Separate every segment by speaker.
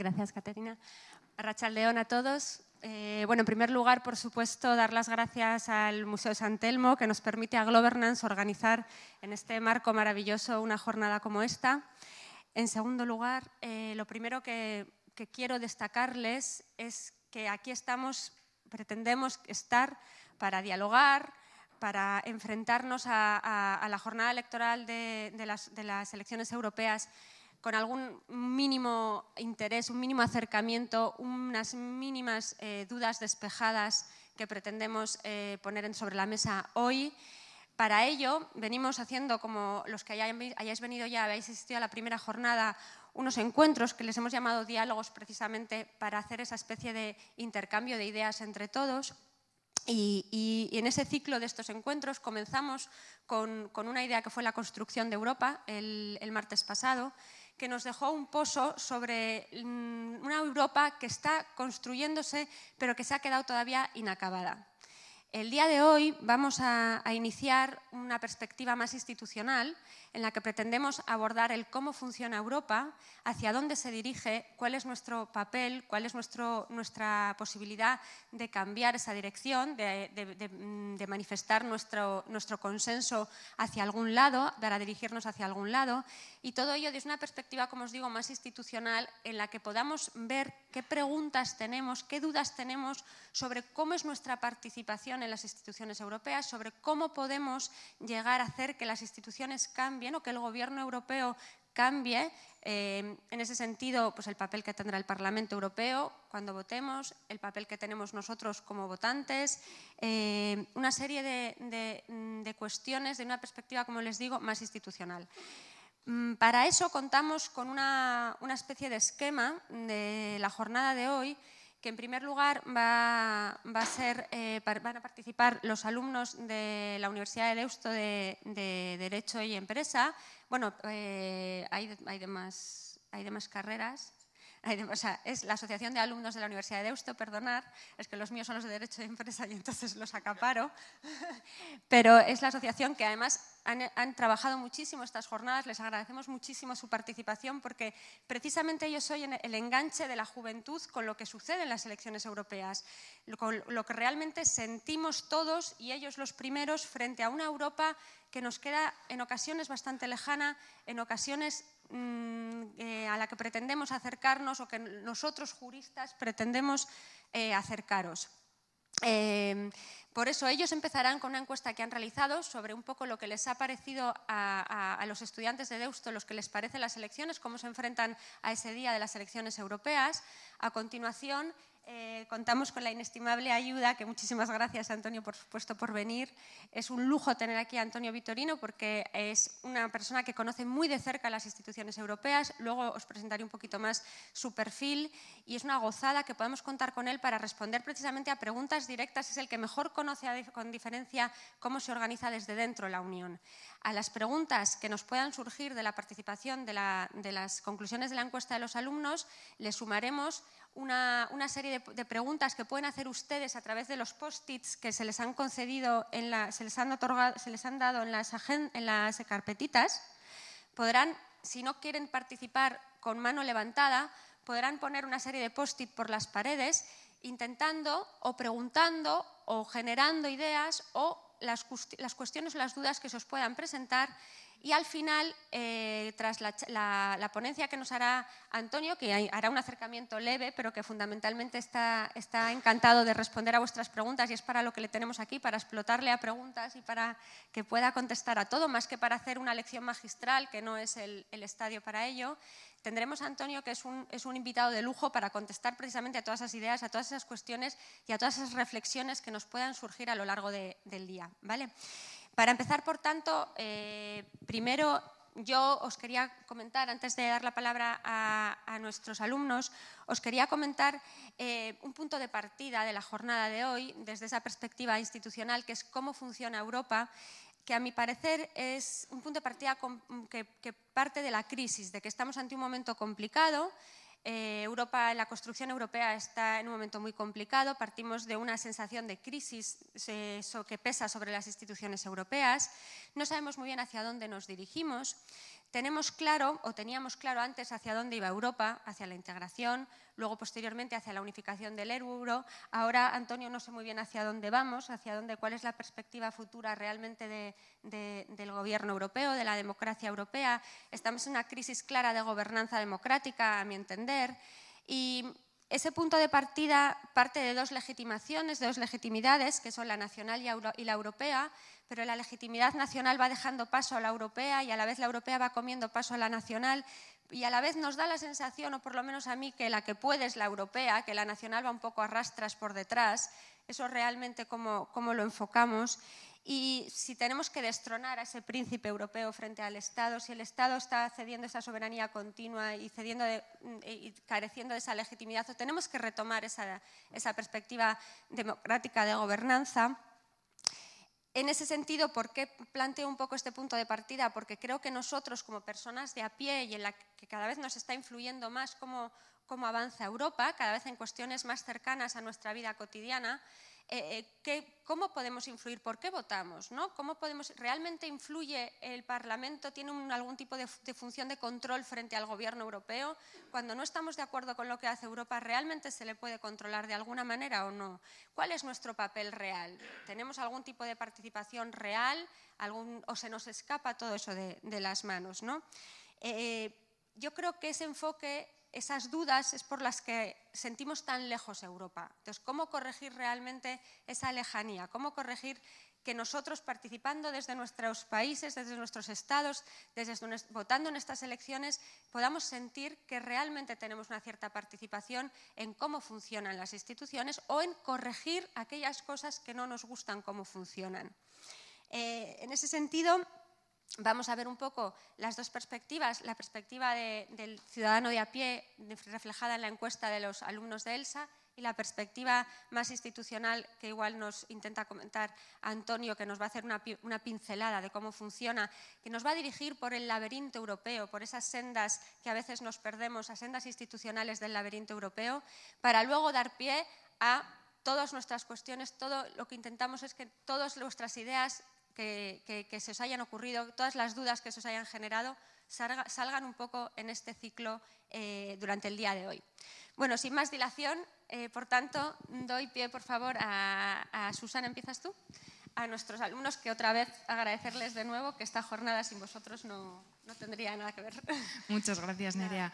Speaker 1: Gracias, Caterina. león a todos. Eh, bueno, en primer lugar, por supuesto, dar las gracias al Museo San Telmo que nos permite a Governance organizar en este marco maravilloso una jornada como esta. En segundo lugar, eh, lo primero que, quiero destacarles es que aquí estamos, pretendemos estar para dialogar, para enfrentarnos a, la jornada electoral de, las, de las elecciones europeas con algún mínimo interés, un mínimo acercamiento, unas mínimas eh, dudas despejadas que pretendemos eh, poner sobre la mesa hoy. Para ello, venimos haciendo, como los que hayáis venido ya, habéis asistido a la primera jornada, unos encuentros que les hemos llamado diálogos precisamente para hacer esa especie de intercambio de ideas entre todos. Y, en ese ciclo de estos encuentros comenzamos con, una idea que fue la construcción de Europa el martes pasado que nos dejó un pozo sobre mm, una Europa que está construyéndose, pero que se ha quedado todavía inacabada. El día de hoy vamos a, iniciar una perspectiva más institucional en la que pretendemos abordar el cómo funciona Europa, hacia dónde se dirige, cuál es nuestro papel, cuál es nuestro, nuestra posibilidad de cambiar esa dirección, mm, de, manifestar nuestro, nuestro consenso hacia algún lado, para dirigirnos hacia algún lado, y todo ello desde una perspectiva, como os digo, más institucional, en la que podamos ver qué preguntas tenemos, qué dudas tenemos sobre cómo es nuestra participación en las instituciones europeas, sobre cómo podemos llegar a hacer que las instituciones cambien o que el gobierno europeo cambie eh, en ese sentido, pues el papel que tendrá el Parlamento Europeo cuando votemos, el papel que tenemos nosotros como votantes, eh, una serie de, cuestiones de una perspectiva, como les digo, más institucional. Mm, para eso contamos con una especie de esquema de la jornada de hoy que en primer lugar va, a ser, eh, van a participar los alumnos de la Universidad de Eusto de, Derecho y Empresa. Bueno, eh, hay, hay demás carreras, es la Asociación de Alumnos de la Universidad de Eusto perdonar, es que los míos son los de Derecho de Empresa y entonces los acaparo, pero es la asociación que además han, trabajado muchísimo estas jornadas, les agradecemos muchísimo su participación porque precisamente ellos son el enganche de la juventud con lo que sucede en las elecciones europeas, con lo que realmente sentimos todos y ellos los primeros frente a una Europa que nos queda en ocasiones bastante lejana, en ocasiones Mm, eh, a la que pretendemos acercarnos o que nosotros juristas pretendemos eh, acercaros. Eh, por eso ellos empezarán con una encuesta que han realizado sobre un poco lo que les ha parecido a, a, los estudiantes de Deusto, los que les parecen las elecciones, cómo se enfrentan a ese día de las elecciones europeas. A continuación, eh, contamos con la inestimable ayuda, que muchísimas gracias Antonio por supuesto por venir. Es un lujo tener aquí a Antonio Vitorino porque es una persona que conoce muy de cerca las instituciones europeas. Luego os presentaré un poquito más su perfil y es una gozada que podamos contar con él para responder precisamente a preguntas directas. Es el que mejor conoce con diferencia cómo se organiza desde dentro la Unión. A las preguntas que nos puedan surgir de la participación de, de las conclusiones de la encuesta de los alumnos, le sumaremos una, serie de, preguntas que pueden hacer ustedes a través de los post-its que se les han concedido, en la, se, les han otorgado, se les han dado en las, en las carpetitas. Podrán, si no quieren participar con mano levantada, podrán poner una serie de post its por las paredes intentando o preguntando o generando ideas o las, las cuestiones o las dudas que se os puedan presentar y al final, eh, tras la, ponencia que nos hará Antonio, que hará un acercamiento leve, pero que fundamentalmente está, está encantado de responder a vuestras preguntas y es para lo que le tenemos aquí, para explotarle a preguntas y para que pueda contestar a todo, más que para hacer una lección magistral, que no es el, estadio para ello, tendremos a Antonio, que es un, invitado de lujo, para contestar precisamente a todas esas ideas, a todas esas cuestiones y a todas esas reflexiones que nos puedan surgir a lo largo del día. ¿vale? Para empezar, por tanto, eh, primero yo os quería comentar, antes de dar la palabra a, nuestros alumnos, os quería comentar eh, un punto de partida de la jornada de hoy desde esa perspectiva institucional, que es cómo funciona Europa que a mi parecer es un punto de partida que, parte de la crisis, de que estamos ante un momento complicado eh, Europa, la construcción europea está en un momento muy complicado. Partimos de una sensación de crisis que pesa sobre las instituciones europeas. No sabemos muy bien hacia dónde nos dirigimos tenemos claro, o teníamos claro antes, hacia dónde iba Europa, hacia la integración, luego posteriormente hacia la unificación del euro. Ahora, Antonio, no sé muy bien hacia dónde vamos, hacia dónde, cuál es la perspectiva futura realmente del gobierno europeo, de la democracia europea. Estamos en una crisis clara de gobernanza democrática, a mi entender. Y ese punto de partida parte de dos legitimaciones, de dos legitimidades, que son la nacional y la europea, pero la legitimidad nacional va dejando paso a la europea y a la vez la europea va comiendo paso a la nacional y a la vez nos da la sensación, o por lo menos a mí, que la que puede es la europea, que la nacional va un poco arrastras por detrás. Eso realmente cómo lo enfocamos. Y si tenemos que destronar a ese príncipe europeo frente al Estado, si el Estado está cediendo esa soberanía continua y, cediendo y careciendo de esa legitimidad, o tenemos que retomar esa, esa perspectiva democrática de gobernanza. En ese sentido, ¿por qué planteo un poco este punto de partida? Porque creo que nosotros, como personas de a pie y en la que cada vez nos está influyendo más cómo, cómo avanza Europa, cada vez en cuestiones más cercanas a nuestra vida cotidiana, eh, eh, cómo podemos influir, por qué votamos, ¿Cómo podemos, ¿Realmente influye el Parlamento, tiene algún tipo de, función de control frente al Gobierno europeo? Cuando no estamos de acuerdo con lo que hace Europa, ¿realmente se le puede controlar de alguna manera o no? ¿Cuál es nuestro papel real? ¿Tenemos algún tipo de participación real o se nos escapa todo eso de, las manos? Eh, yo creo que ese enfoque esas dudas es por las que sentimos tan lejos Europa. Entonces, ¿cómo corregir realmente esa lejanía? ¿Cómo corregir que nosotros participando desde nuestros países, desde nuestros estados, desde votando en estas elecciones, podamos sentir que realmente tenemos una cierta participación en cómo funcionan las instituciones o en corregir aquellas cosas que no nos gustan cómo funcionan. Eh, en ese sentido, vamos a ver un poco las dos perspectivas, la perspectiva del ciudadano de a pie reflejada en la encuesta de los alumnos de ELSA y la perspectiva más institucional que igual nos intenta comentar Antonio, que nos va a hacer una, pincelada de cómo funciona, que nos va a dirigir por el laberinto europeo, por esas sendas que a veces nos perdemos, a sendas institucionales del laberinto europeo, para luego dar pie a todas nuestras cuestiones, todo lo que intentamos es que todas nuestras ideas que, se os hayan ocurrido, todas las dudas que se os hayan generado, salgan un poco en este ciclo eh, durante el día de hoy. Bueno, sin más dilación, eh, por tanto, doy pie, por favor, a, a Susana, ¿empiezas tú? a nuestros alumnos, que otra vez agradecerles de nuevo que esta jornada sin vosotros no, no tendría nada que ver.
Speaker 2: Muchas gracias, Nerea.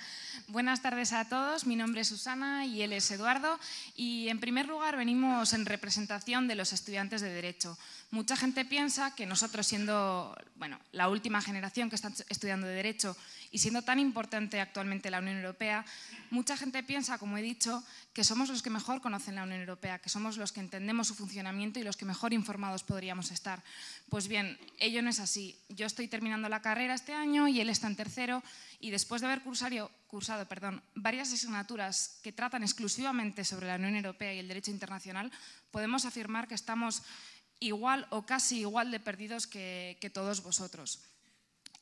Speaker 2: Buenas tardes a todos. Mi nombre es Susana y él es Eduardo. Y en primer lugar venimos en representación de los estudiantes de Derecho. Mucha gente piensa que nosotros, siendo bueno, la última generación que está estudiando de Derecho y siendo tan importante actualmente la Unión Europea, mucha gente piensa, como he dicho, que somos los que mejor conocen la Unión Europea, que somos los que entendemos su funcionamiento y los que mejor informados podríamos estar. Pues bien, ello no es así. Yo estoy terminando la carrera este año y él está en tercero y después de haber cursado varias asignaturas que tratan exclusivamente sobre la Unión Europea y el derecho internacional, podemos afirmar que estamos igual o casi igual de perdidos que todos vosotros.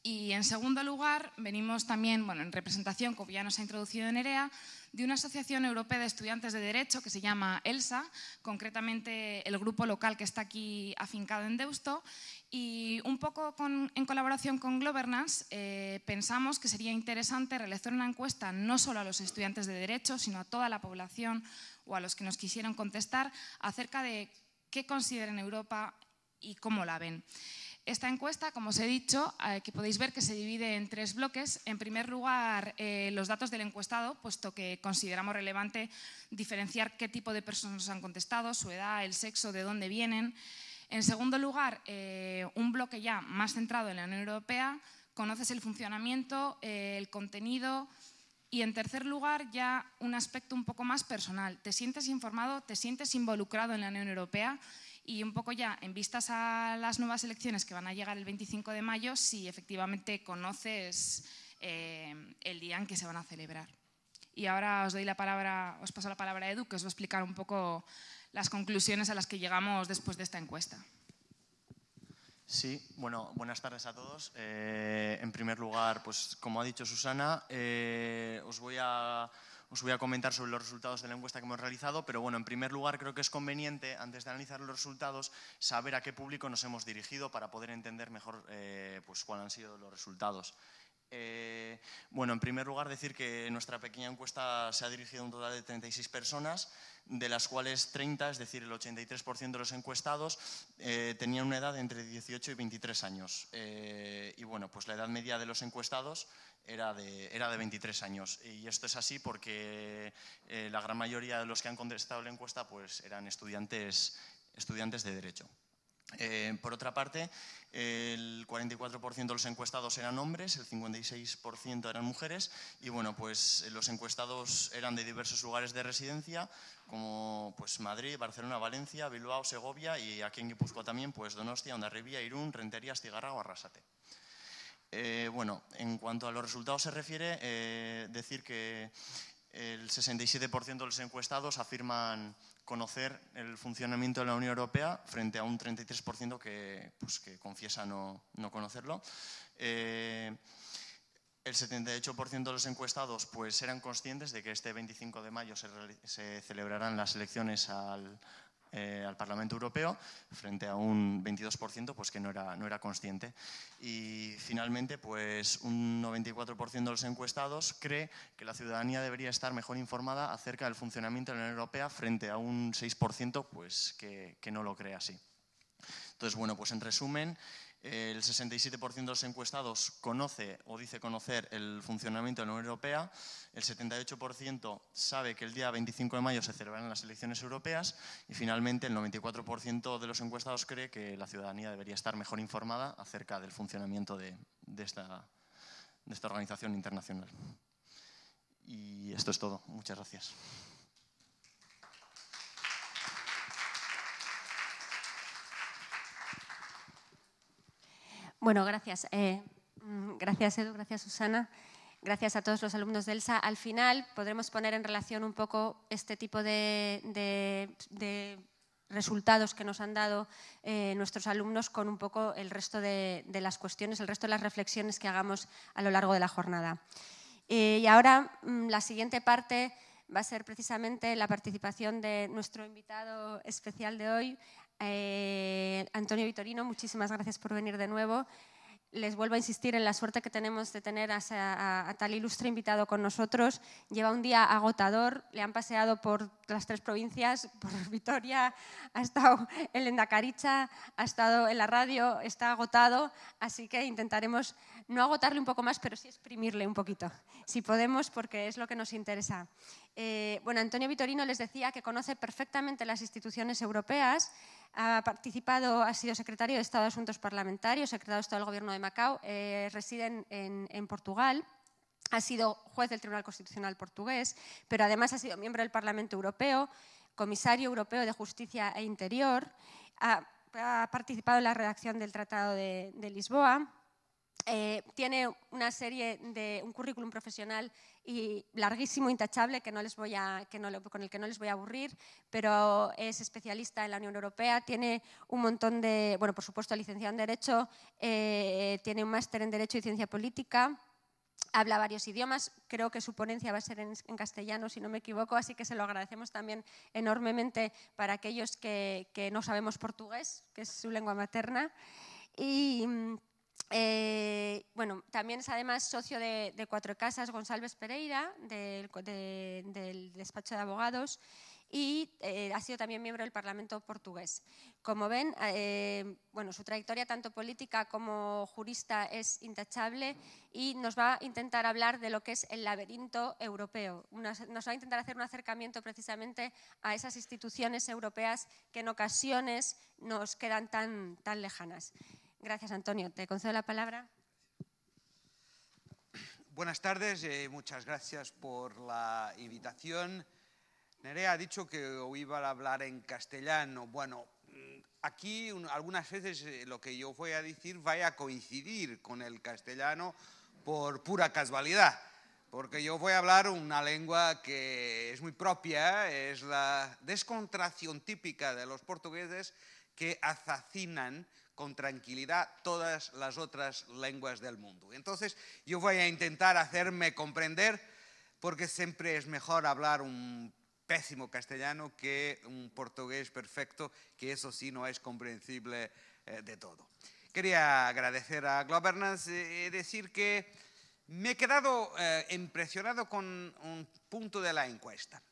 Speaker 2: Y en segundo lugar, venimos también, bueno, en representación, como ya nos ha introducido Nerea, de una asociación europea de estudiantes de Derecho que se llama ELSA, concretamente el grupo local que está aquí afincado en Deusto. Y un poco en colaboración con Governance, eh, pensamos que sería interesante realizar una encuesta no solo a los estudiantes de Derecho, sino a toda la población o a los que nos quisieran contestar acerca de qué consideran Europa y cómo la ven. Esta encuesta, como os he dicho, eh, que podéis ver que se divide en tres bloques. En primer lugar, eh, los datos del encuestado, puesto que consideramos relevante diferenciar qué tipo de personas nos han contestado, su edad, el sexo, de dónde vienen. En segundo lugar, eh, un bloque ya más centrado en la Unión Europea, conoces el funcionamiento, el contenido. Y en tercer lugar, ya un aspecto un poco más personal. ¿Te sientes informado? ¿Te sientes involucrado en la Unión Europea? y un poco ya en vistas a las nuevas elecciones que van a llegar el 25 de mayo, si efectivamente conoces eh, el día en que se van a celebrar. Y ahora os doy la palabra, os paso la palabra a Edu, que os va a explicar un poco las conclusiones a las que llegamos después de esta encuesta.
Speaker 3: Sí, bueno, buenas tardes a todos. Eh, en primer lugar, pues como ha dicho Susana, eh, os voy a os voy a comentar sobre los resultados de la encuesta que hemos realizado, pero bueno, en primer lugar creo que es conveniente, antes de analizar los resultados, saber a qué público nos hemos dirigido para poder entender mejor eh, pues, cuáles han sido los resultados. Eh, bueno, en primer lugar decir que nuestra pequeña encuesta se ha dirigido a un total de 36 personas, de las cuales 30, es decir, el 83% de los encuestados, eh, tenían una edad entre 18 y 23 años. y bueno, pues la edad media de los encuestados era de, era de 23 años. Y esto es así porque eh, la gran mayoría de los que han contestado la encuesta pues, eran estudiantes, estudiantes de Derecho. Eh, por otra parte, el 44% de los encuestados eran hombres, el 56% eran mujeres y bueno, pues los encuestados eran de diversos lugares de residencia como pues Madrid, Barcelona, Valencia, Bilbao, Segovia y aquí en Guipúzcoa también pues Donostia, Ondarribia Irún, Rentería, Estigarra Arrasate. Eh, bueno, en cuanto a los resultados se refiere, eh, decir que el 67% de los encuestados afirman conocer el funcionamiento de la Unión Europea frente a un 33% pues, que, confiesa no, conocerlo. Eh, el 78% de los encuestados pues, eran conscientes de que este 25 de mayo se celebrarán las elecciones al, eh, al Parlamento Europeo frente a un 22% pues, que no era, no era consciente. Y finalmente, pues, un 94% de los encuestados cree que la ciudadanía debería estar mejor informada acerca del funcionamiento de la Unión Europea frente a un 6% pues, que, que no lo cree así. Entonces, bueno, pues en resumen, el 67% de los encuestados conoce o dice conocer el funcionamiento de la Unión Europea, el 78% sabe que el día 25 de mayo se celebrarán las elecciones europeas y finalmente el 94% de los encuestados cree que la ciudadanía debería estar mejor informada acerca del funcionamiento de, de esta organización internacional. Y esto es todo. Muchas gracias.
Speaker 1: Bueno, gracias. Eh, mm, gracias, Edu, gracias, Susana. Gracias a todos los alumnos de ELSA. Al final podremos poner en relación un poco este tipo de, resultados que nos han dado eh, nuestros alumnos con un poco el resto de, las cuestiones, el resto de las reflexiones que hagamos a lo largo de la jornada. Eh, y ahora mm, la siguiente parte va a ser precisamente la participación de nuestro invitado especial de hoy, eh, Antonio Vitorino, muchísimas gracias por venir de nuevo. Les vuelvo a insistir en la suerte que tenemos de tener a, tal ilustre invitado con nosotros. Lleva un día agotador, le han paseado por las tres provincias, por Vitoria, ha estado en Caricha, ha estado en la radio, está agotado, así que intentaremos no agotarle un poco más, pero sí exprimirle un poquito, si podemos, porque es lo que nos interesa. Eh, bueno, Antonio Vitorino les decía que conoce perfectamente las instituciones europeas, ha participado, ha sido secretario de Estado de Asuntos Parlamentarios, secretario de Estado del Gobierno de Macao, eh, reside en, Portugal ha sido juez del Tribunal Constitucional portugués, pero además ha sido miembro del Parlamento Europeo, comisario europeo de Justicia e Interior, ha, participado en la redacción del Tratado de, Lisboa, eh, tiene una serie de un currículum profesional y larguísimo, intachable, que no les voy a, que no, con el que no les voy a aburrir, pero es especialista en la Unión Europea, tiene un montón de, bueno, por supuesto, licenciado en Derecho, eh, tiene un máster en Derecho y Ciencia Política. Habla varios idiomas, creo que su ponencia va a ser en, castellano, si no me equivoco, así que se lo agradecemos también enormemente para aquellos que, que no sabemos portugués, que es su lengua materna. Y, mm, eh, bueno, también es además socio de, Cuatro Casas González Pereira, del, despacho de abogados, y eh, ha sido también miembro del Parlamento portugués. Como ven, eh, bueno, su trayectoria tanto política como jurista es intachable y nos va a intentar hablar de lo que es el laberinto europeo. nos va a intentar hacer un acercamiento precisamente a esas instituciones europeas que en ocasiones nos quedan tan, tan lejanas. Gracias, Antonio. Te concedo la palabra.
Speaker 4: Buenas tardes, y eh, muchas gracias por la invitación. Nerea ha dicho que iba a hablar en castellano. Bueno, mm, aquí algunas veces eh, lo que yo voy a decir vaya a coincidir con el castellano por pura casualidad, porque yo voy a hablar una lengua que es muy propia, es la descontracción típica de los portugueses que azacinan con tranquilidad todas las otras lenguas del mundo. Entonces yo voy a intentar hacerme comprender porque siempre es mejor hablar un pésimo castellano que un portugués perfecto, que eso sí no es comprensible eh, de todo. Quería agradecer a Governance eh, y decir que me he quedado eh, impresionado con un punto de la encuesta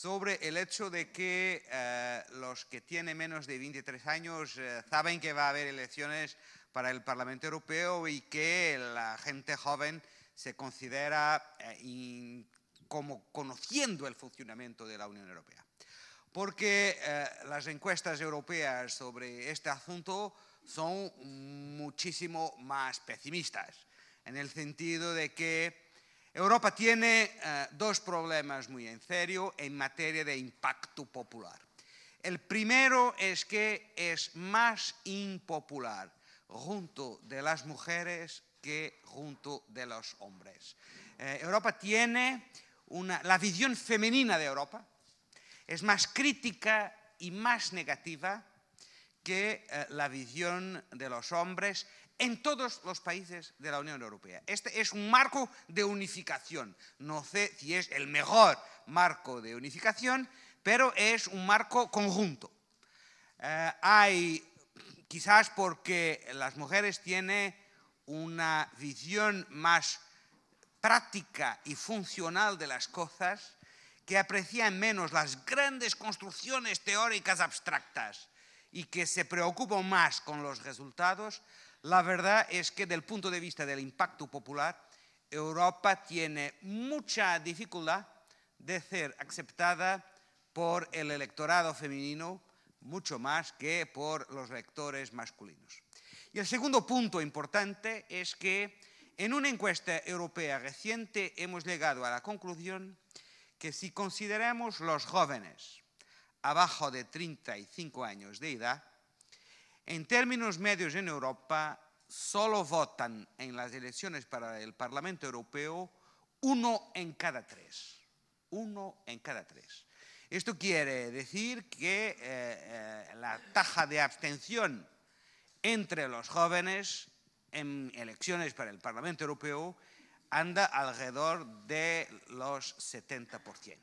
Speaker 4: sobre el hecho de que eh, los que tienen menos de 23 años eh, saben que va a haber elecciones para el Parlamento Europeo y que la gente joven se considera eh, como conociendo el funcionamiento de la Unión Europea. Porque las encuestas europeas sobre este asunto son muchísimo más pesimistas, en el sentido de que Europa tiene eh, dos problemas muy en serio en materia de impacto popular. El primero es que es más impopular junto de las mujeres que junto de los hombres. Eh, Europa tiene una, la visión femenina de Europa, es más crítica y más negativa que eh, la visión de los hombres en todos los países de la Unión Europea. Este es un marco de unificación. No sé si es el mejor marco de unificación, pero es un marco conjunto. Eh, hay, quizás porque las mujeres tienen una visión más práctica y funcional de las cosas, que aprecian menos las grandes construcciones teóricas abstractas y que se preocupan más con los resultados, la verdad es que del punto de vista del impacto popular, Europa tiene mucha dificultad de ser aceptada por el electorado femenino, mucho más que por los lectores masculinos. Y el segundo punto importante es que en una encuesta europea reciente hemos llegado a la conclusión que si consideramos los jóvenes abajo de 35 años de edad, en términos medios en Europa, solo votan en las elecciones para el Parlamento Europeo uno en cada tres. Uno en cada tres. Esto quiere decir que eh, eh, la tasa de abstención entre los jóvenes en elecciones para el Parlamento Europeo anda alrededor de los 70%.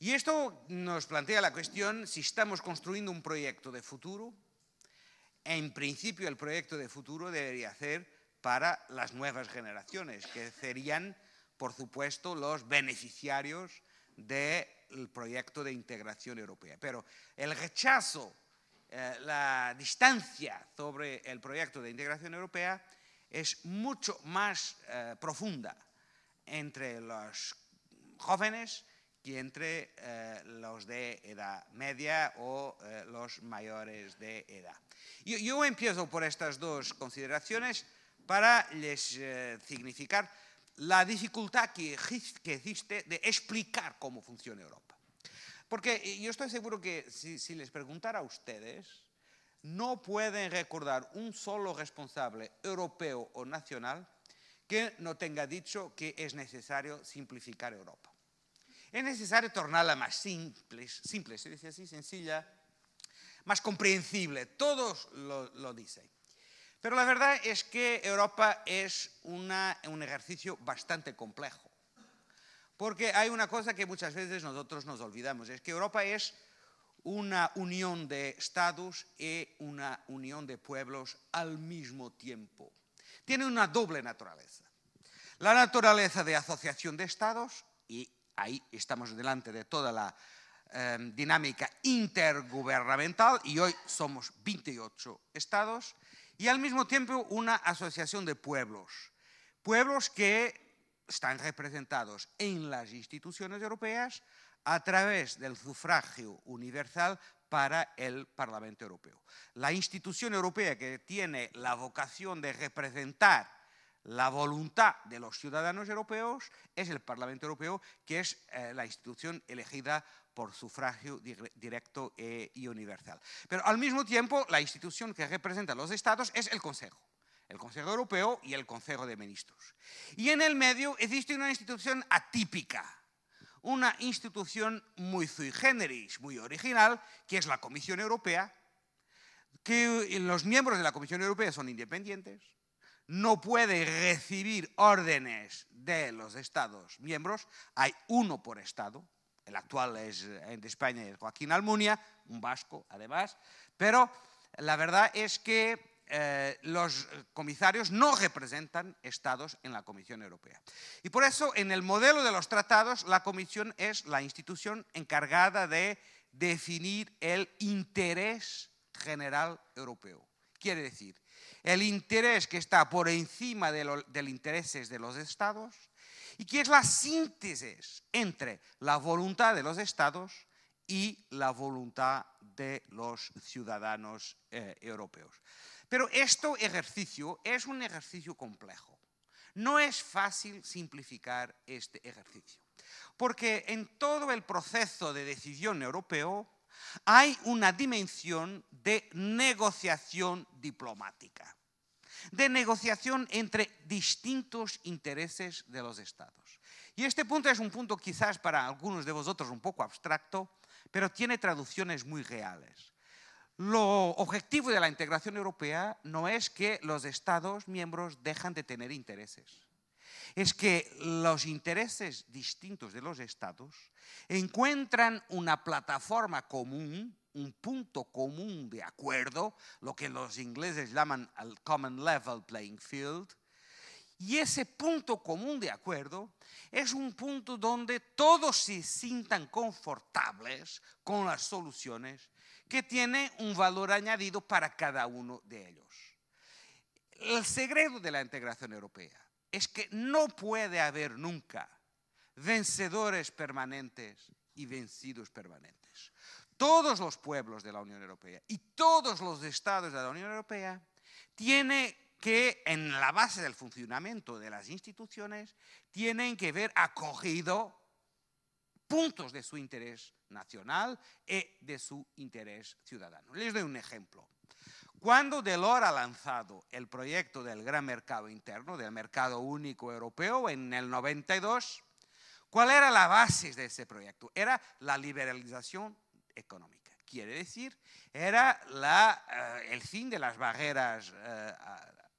Speaker 4: Y esto nos plantea la cuestión si estamos construyendo un proyecto de futuro en principio el proyecto de futuro debería ser para las nuevas generaciones, que serían, por supuesto, los beneficiarios del proyecto de integración europea. Pero el rechazo, eh, la distancia sobre el proyecto de integración europea es mucho más eh, profunda entre los jóvenes que entre eh, los de edad media o eh, los mayores de edad. Yo, empiezo por estas dos consideraciones para les eh, significar la dificultad que, existe de explicar cómo funciona Europa. Porque yo estoy seguro que si les preguntara a ustedes, no pueden recordar un solo responsable europeo o nacional que no tenga dicho que es necesario simplificar Europa. Es necesario tornarla más simple, simple, se dice así, sencilla, más comprensible. Todos lo, dicen. Pero la verdad es que Europa es un ejercicio bastante complejo. Porque hay una cosa que muchas veces nosotros nos olvidamos, es que Europa es una unión de estados y una unión de pueblos al mismo tiempo. Tiene una doble naturaleza. La naturaleza de asociación de estados y ahí estamos delante de toda la em, dinámica intergubernamental y hoy somos 28 estados y al mismo tiempo una asociación de pueblos. Pueblos que están representados en las instituciones europeas a través del sufragio universal para el Parlamento Europeo. La institución europea que tiene la vocación de representar la voluntad de los ciudadanos europeos es el Parlamento Europeo, que es eh, la institución elegida por sufragio directo e, y universal. Pero al mismo tiempo, la institución que representa a los estados es el Consejo el Consejo Europeo y el Consejo de Ministros. Y en el medio existe una institución atípica, una institución muy sui generis, muy original, que es la Comisión Europea, que los miembros de la Comisión Europea son independientes, no puede recibir órdenes de los Estados miembros. Hay uno por Estado. El actual es, eh, de España es Joaquín Almunia, un vasco además. Pero la verdad es que eh, los comisarios no representan estados en la Comisión Europea. Y por eso, en el modelo de los tratados, la Comisión es la institución encargada de definir el interés general europeo. Quiere decir, el interés que está por encima de los intereses de los estados y que es la síntesis entre la voluntad de los estados y la voluntad de los ciudadanos eh, europeos. Pero este ejercicio es un ejercicio complejo. No es fácil simplificar este ejercicio, porque en todo el proceso de decisión europeo, hay una dimensión de negociación diplomática, de negociación entre distintos intereses de los estados. Y este punto es un punto quizás para algunos de vosotros un poco abstracto, pero tiene traducciones muy reales. Lo objetivo de la integración europea no es que los estados miembros dejen de tener intereses es que los intereses distintos de los estados encuentran una plataforma común, un punto común de acuerdo, lo que los ingleses llaman el common level playing field, y ese punto común de acuerdo es un punto donde todos se sientan confortables con las soluciones que tiene un valor añadido para cada uno de ellos. El secreto de la integración europea es que no puede haber nunca vencedores permanentes y vencidos permanentes. Todos los pueblos de la Unión Europea y todos los estados de la Unión Europea tienen que, en la base del funcionamiento de las instituciones, tienen que ver acogido puntos de su interés nacional y e de su interés ciudadano. Les doy un ejemplo. Cuando Delors ha lanzado el proyecto del gran mercado interno, del mercado único europeo, en el 92, ¿cuál era la base de ese proyecto? Era la liberalización económica. Quiere decir, era eh, el fin de las barreras eh,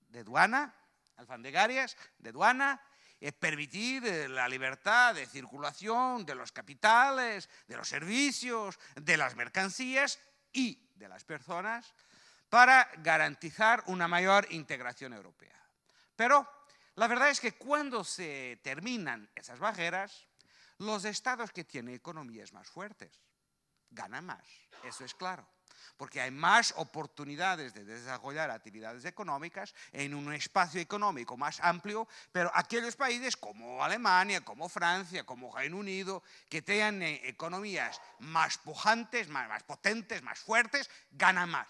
Speaker 4: de aduana, alfandegarias, de aduana, eh, permitir la libertad de circulación de los capitales, de los servicios, de las mercancías y de las personas para garantizar una mayor integración europea. Pero la verdad es que cuando se terminan esas barreras, los estados que tienen economías más fuertes ganan más, eso es claro, porque hay más oportunidades de desarrollar actividades económicas en un espacio económico más amplio, pero aquellos países como Alemania, como Francia, como Reino Unido, que tengan eh, economías más pujantes, más, más potentes, más fuertes, ganan más.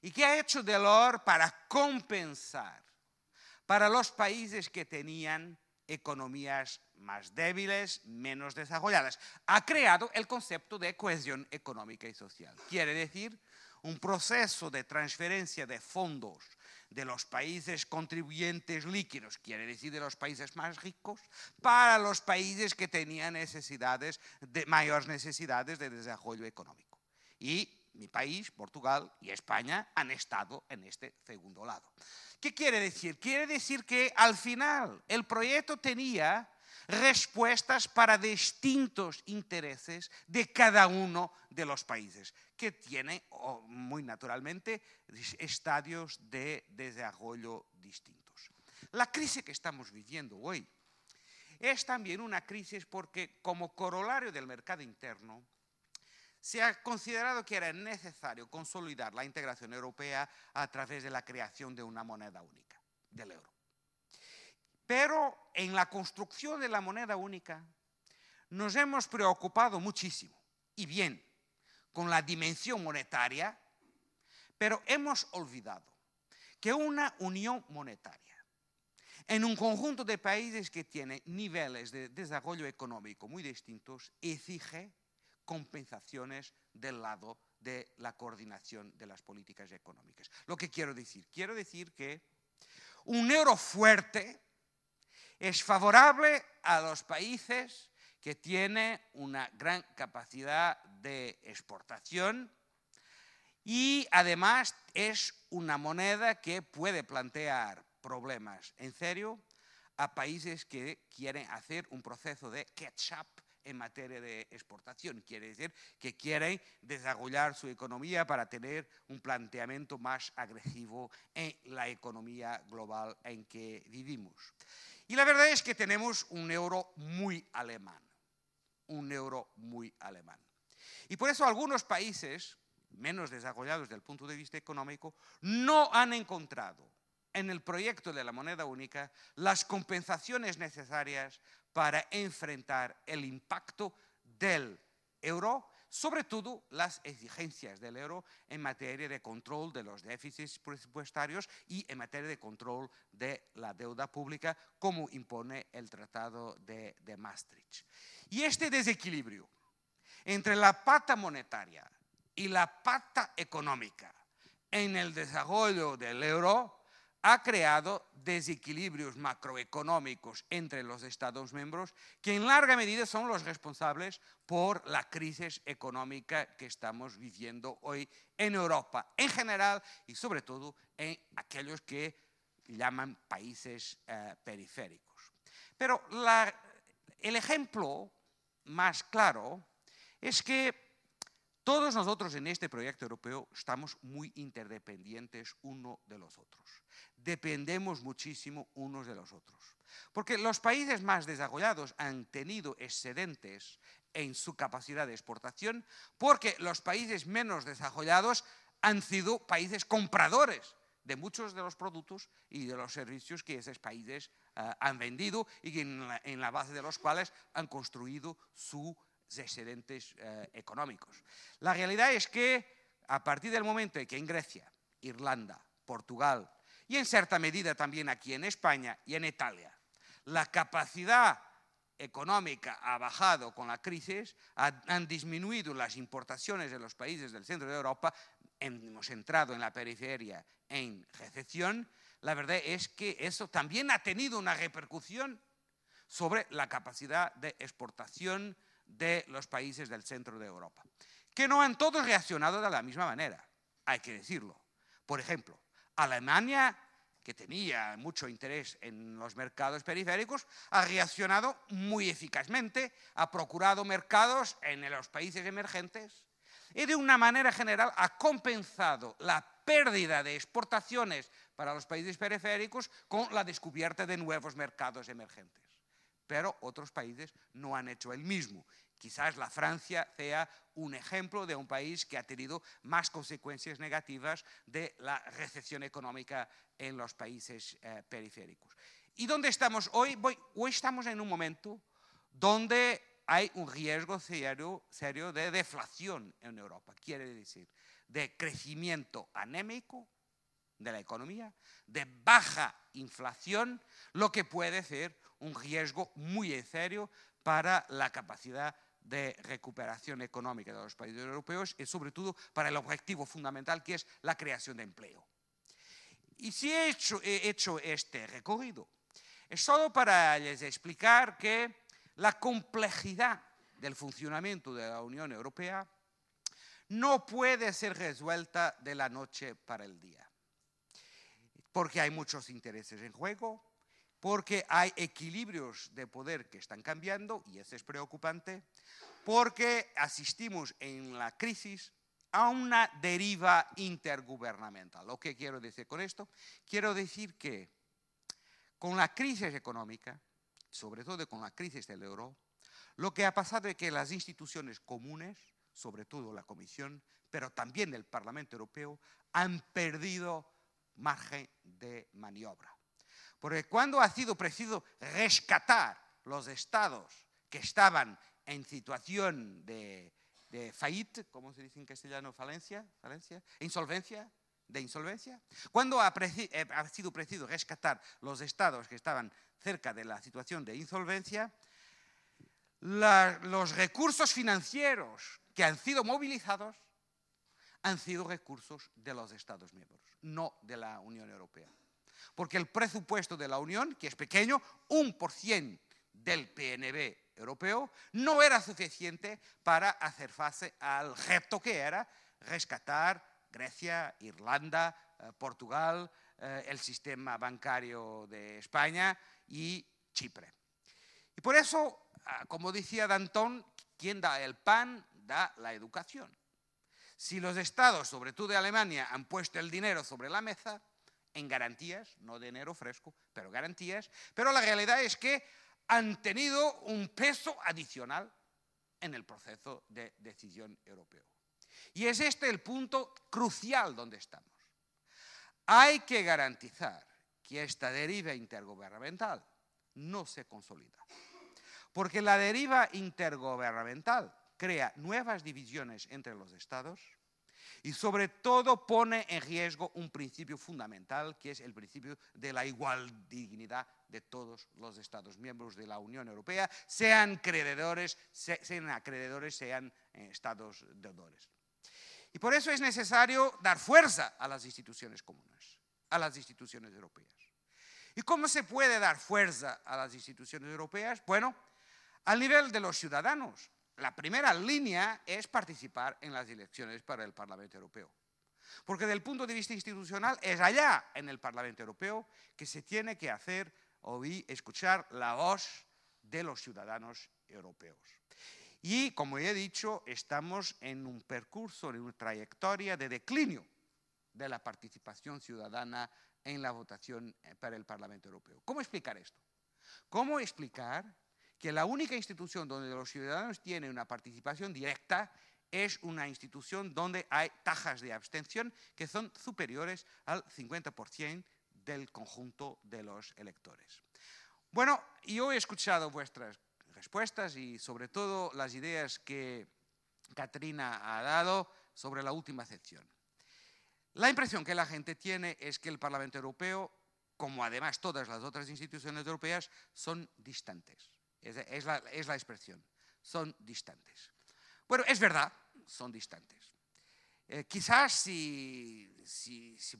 Speaker 4: ¿Y qué ha hecho Delors para compensar para los países que tenían economías más débiles, menos desarrolladas? Ha creado el concepto de cohesión económica y social. Quiere decir, un proceso de transferencia de fondos de los países contribuyentes líquidos, quiere decir de los países más ricos, para los países que tenían necesidades de, mayores necesidades de desarrollo económico. Y mi país, Portugal y España, han estado en este segundo lado. ¿Qué quiere decir? Quiere decir que al final el proyecto tenía respuestas para distintos intereses de cada uno de los países, que tiene muy naturalmente estadios de desarrollo distintos. La crisis que estamos viviendo hoy es también una crisis porque como corolario del mercado interno, se ha considerado que era necesario consolidar la integración europea a través de la creación de una moneda única, del euro. Pero en la construcción de la moneda única nos hemos preocupado muchísimo, y bien, con la dimensión monetaria, pero hemos olvidado que una unión monetaria en un conjunto de países que tiene niveles de desarrollo económico muy distintos exige compensaciones del lado de la coordinación de las políticas económicas. Lo que quiero decir, quiero decir que un euro fuerte es favorable a los países que tienen una gran capacidad de exportación y además es una moneda que puede plantear problemas en serio a países que quieren hacer un proceso de catch-up en materia de exportación. Quiere decir que quieren desarrollar su economía para tener un planteamiento más agresivo en la economía global en que vivimos. Y la verdad es que tenemos un euro muy alemán, un euro muy alemán. Y por eso algunos países menos desarrollados desde el punto de vista económico no han encontrado en el proyecto de la moneda única las compensaciones necesarias para enfrentar el impacto del euro, sobre todo las exigencias del euro en materia de control de los déficits presupuestarios y en materia de control de la deuda pública, como impone el Tratado de, Maastricht. Y este desequilibrio entre la pata monetaria y la pata económica en el desarrollo del euro ha creado desequilibrios macroeconómicos entre los Estados miembros que en larga medida son los responsables por la crisis económica que estamos viviendo hoy en Europa en general y sobre todo en aquellos que llaman países eh, periféricos. Pero el ejemplo más claro es que todos nosotros en este proyecto europeo estamos muy interdependientes uno de los otros dependemos muchísimo unos de los otros. Porque los países más desarrollados han tenido excedentes en su capacidad de exportación porque los países menos desarrollados han sido países compradores de muchos de los productos y de los servicios que esos países eh, han vendido y en la, base de los cuales han construido sus excedentes eh, económicos. La realidad es que a partir del momento en que en Grecia, Irlanda, Portugal, y en cierta medida también aquí en España y en Italia. La capacidad económica ha bajado con la crisis, han disminuido las importaciones de los países del centro de Europa, hemos entrado en la periferia en recepción. la verdad es que eso también ha tenido una repercusión sobre la capacidad de exportación de los países del centro de Europa, que no han todos reaccionado de la misma manera, hay que decirlo. Por ejemplo, Alemania, que tenía mucho interés en los mercados periféricos, ha reaccionado muy eficazmente, ha procurado mercados en los países emergentes y de una manera general ha compensado la pérdida de exportaciones para los países periféricos con la descubierta de nuevos mercados emergentes. Pero otros países no han hecho el mismo Quizás la Francia sea un ejemplo de un país que ha tenido más consecuencias negativas de la recesión económica en los países eh, periféricos. ¿Y dónde estamos hoy? Voy, hoy estamos en un momento donde hay un riesgo serio, serio de deflación en Europa, quiere decir, de crecimiento anémico de la economía, de baja inflación, lo que puede ser un riesgo muy serio para la capacidad de recuperación económica de los países europeos y sobre todo para el objetivo fundamental que es la creación de empleo. Y si he hecho, hecho este recorrido, es solo para les explicar que la complejidad del funcionamiento de la Unión Europea no puede ser resuelta de la noche para el día, porque hay muchos intereses en juego, porque hay equilibrios de poder que están cambiando y eso es preocupante, porque asistimos en la crisis a una deriva intergubernamental. ¿Lo que quiero decir con esto? Quiero decir que con la crisis económica, sobre todo con la crisis del euro, lo que ha pasado es que las instituciones comunes, sobre todo la Comisión, pero también el Parlamento Europeo, han perdido margen de maniobra. Porque cuando ha sido preciso rescatar los estados que estaban en situación de, de ¿cómo se dice en castellano? Falencia, falencia, insolvencia, de insolvencia. Cuando eh, ha, sido preciso rescatar los estados que estaban cerca de la situación de insolvencia, los recursos financieros que han sido movilizados han sido recursos de los estados miembros, no de la Unión Europea porque el presupuesto de la Unión, que es pequeño, un por cien del PNB europeo, no era suficiente para hacer face al reto que era rescatar Grecia, Irlanda, eh, Portugal, eh, el sistema bancario de España y Chipre. Y por eso, ah, como decía Danton, quien da el pan da la educación. Si los estados, sobre todo de Alemania, han puesto el dinero sobre la mesa, en garantías, no de dinero fresco, pero garantías, pero la realidad es que han tenido un peso adicional en el proceso de decisión europeo. Y es este el punto crucial donde estamos. Hay que garantizar que esta deriva intergubernamental no se consolida. Porque la deriva intergubernamental crea nuevas divisiones entre los estados, y sobre todo pone en riesgo un principio fundamental, que es el principio de la igual dignidad de todos los Estados miembros de la Unión Europea, sean acreedores, sean, acreedores, sean eh, Estados deudores. Y por eso es necesario dar fuerza a las instituciones comunes, a las instituciones europeas. ¿Y cómo se puede dar fuerza a las instituciones europeas? Bueno, a nivel de los ciudadanos, la primera línea es participar en las elecciones para el Parlamento Europeo. Porque del punto de vista institucional es allá, en el Parlamento Europeo, que se tiene que hacer oír, escuchar la voz de los ciudadanos europeos. Y, como ya he dicho, estamos en un percurso, en una trayectoria de declinio de la participación ciudadana en la votación eh, para el Parlamento Europeo. ¿Cómo explicar esto? ¿Cómo explicar que la única institución donde los ciudadanos tienen una participación directa es una institución donde hay tajas de abstención que son superiores al 50% del conjunto de los electores. Bueno, yo he escuchado vuestras respuestas y sobre todo las ideas que Katrina ha dado sobre la última sección. La impresión que la gente tiene es que el Parlamento Europeo, como además todas las otras instituciones europeas, son distantes es, la, expresión. Son distantes. Bueno, es verdad, son distantes. Eh, quizás si,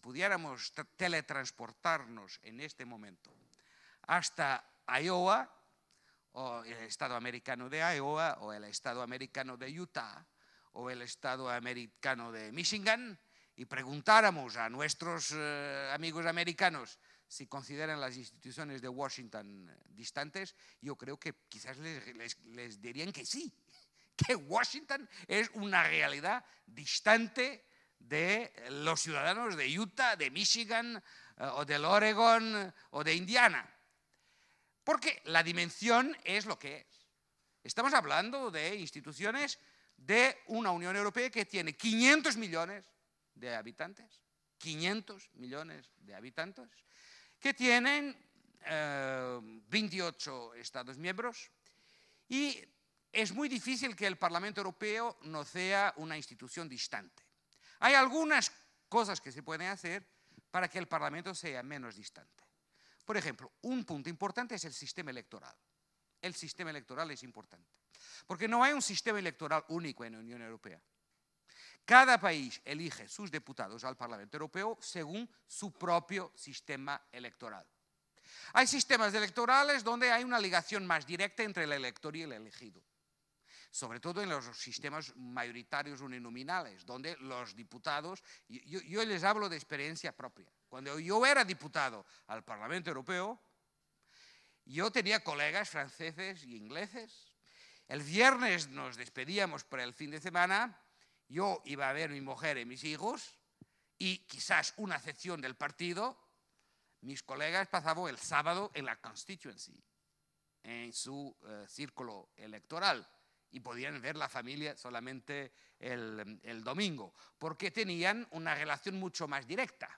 Speaker 4: pudiéramos teletransportarnos en este momento hasta Iowa, o el estado americano de Iowa, o el estado americano de Utah, o el estado americano de Michigan, y preguntáramos a nuestros eh, amigos americanos, si consideran las instituciones de Washington eh, distantes, yo creo que quizás les, dirían que sí, que Washington es una realidad distante de los ciudadanos de Utah, de Michigan eh, o del Oregon eh, o de Indiana. Porque la dimensión es lo que es. Estamos hablando de instituciones de una Unión Europea que tiene 500 millones de habitantes, 500 millones de habitantes, que tienen 28 eh, Estados miembros y es muy difícil que el Parlamento Europeo no sea una institución distante. Hay algunas cosas que se pueden hacer para que el Parlamento sea menos distante. Por ejemplo, un punto importante es el sistema electoral. El sistema electoral es importante, porque no hay un sistema electoral único en la Unión Europea. Cada país elige sus diputados al Parlamento Europeo según su propio sistema electoral. Hay sistemas electorales donde hay una ligación más directa entre el elector y el elegido, sobre todo en los sistemas mayoritarios uninominales, donde los diputados, yo, yo les hablo de experiencia propia. Cuando yo era diputado al Parlamento Europeo, yo tenía colegas franceses y ingleses. El viernes nos despedíamos para el fin de semana yo iba a ver a mi mujer y mis hijos y quizás una sección del partido, mis colegas pasaban el sábado en la constituency, en su eh, círculo electoral y podían ver la familia solamente el, domingo, porque tenían una relación mucho más directa.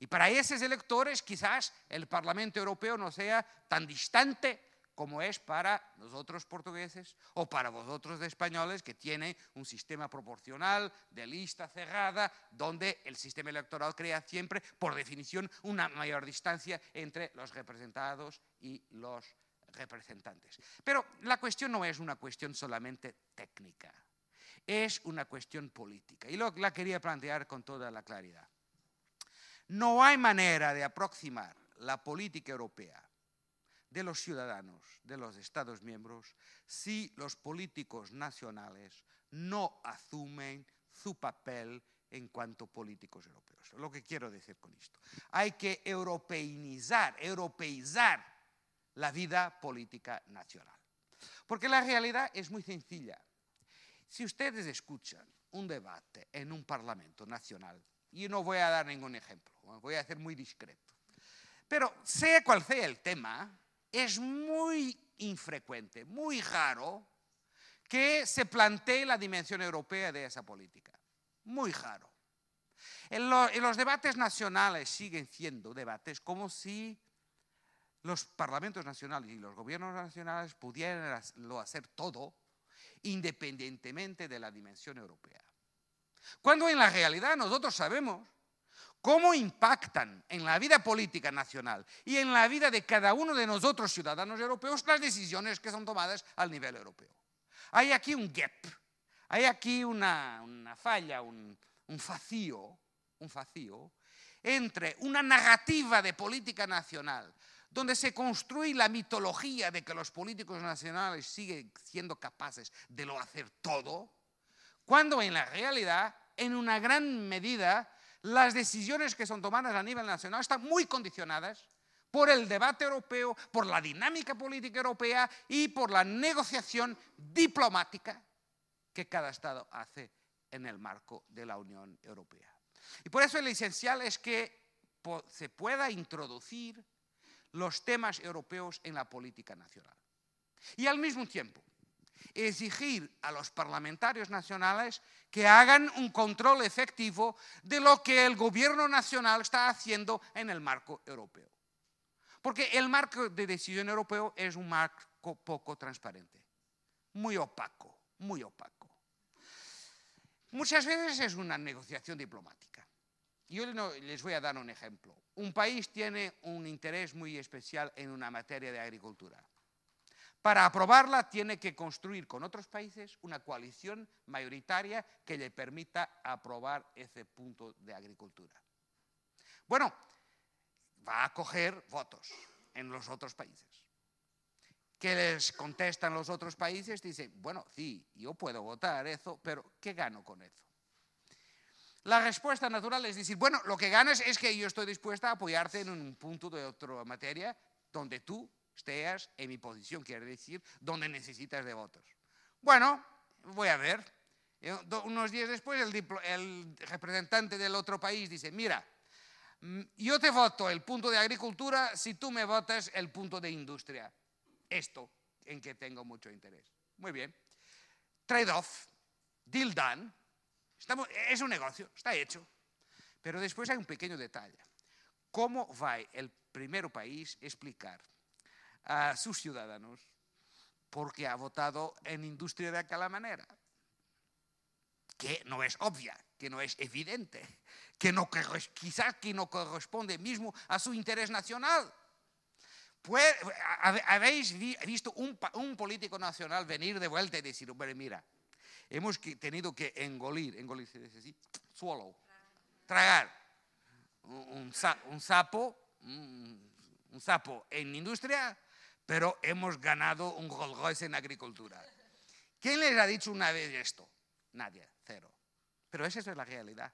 Speaker 4: Y para esos electores quizás el Parlamento Europeo no sea tan distante como es para nosotros portugueses o para vosotros de españoles que tiene un sistema proporcional de lista cerrada donde el sistema electoral crea siempre por definición una mayor distancia entre los representados y los representantes. Pero la cuestión no es una cuestión solamente técnica, es una cuestión política y lo, la quería plantear con toda la claridad. No hay manera de aproximar la política europea de los ciudadanos de los Estados miembros si los políticos nacionales no asumen su papel en cuanto políticos europeos. Lo que quiero decir con esto. Hay que europeizar, europeizar la vida política nacional. Porque la realidad es muy sencilla. Si ustedes escuchan un debate en un Parlamento nacional, y no voy a dar ningún ejemplo, voy a ser muy discreto, pero sea cual sea el tema, es muy infrecuente, muy raro que se plantee la dimensión europea de esa política. Muy raro. En, los debates nacionales siguen siendo debates como si los parlamentos nacionales y los gobiernos nacionales pudieran hacer todo independientemente de la dimensión europea. Cuando en la realidad nosotros sabemos cómo impactan en la vida política nacional y en la vida de cada uno de nosotros ciudadanos europeos las decisiones que son tomadas al nivel europeo. Hay aquí un gap, hay aquí una, falla, un, un, vacío, un vacío entre una narrativa de política nacional donde se construye la mitología de que los políticos nacionales siguen siendo capaces de lo hacer todo, cuando en la realidad, en una gran medida, las decisiones que son tomadas a nivel nacional están muy condicionadas por el debate europeo, por la dinámica política europea y por la negociación diplomática que cada Estado hace en el marco de la Unión Europea. Y por eso el esencial es que se pueda introducir los temas europeos en la política nacional. Y al mismo tiempo, exigir a los parlamentarios nacionales que hagan un control efectivo de lo que el gobierno nacional está haciendo en el marco europeo. Porque el marco de decisión europeo es un marco poco transparente, muy opaco, muy opaco. Muchas veces es una negociación diplomática. Yo les voy a dar un ejemplo. Un país tiene un interés muy especial en una materia de agricultura para aprobarla tiene que construir con otros países una coalición mayoritaria que le permita aprobar ese punto de agricultura. Bueno, va a coger votos en los otros países. ¿Qué les contestan los otros países? Dicen, bueno, sí, yo puedo votar eso, pero ¿qué gano con eso? La respuesta natural es decir, bueno, lo que ganas es que yo estoy dispuesta a apoyarte en un punto de otra materia donde tú estés en mi posición, quiere decir, donde necesitas de votos. Bueno, voy a ver. Eh, unos días después, el, representante del otro país dice, mira, mm, yo te voto el punto de agricultura si tú me votas el punto de industria. Esto en que tengo mucho interés. Muy bien. Trade-off, deal done. E, es un negocio, está hecho. Pero después hay un pequeño detalle. ¿Cómo va el primer país a explicar a sus ciudadanos porque ha votado en industria de aquella manera, que no es obvia, que no es evidente, que no, quizás que no corresponde mismo a su interés nacional. Pues, habéis visto un, político nacional venir de vuelta y decir, hombre, mira, hemos tenido que engolir, engolir se dice así, swallow, tragar un, sapo, mm, un sapo en industria pero hemos ganado un golpe en agricultura. ¿Quién les ha dicho una vez esto? Nadie, cero. Pero esa es la realidad.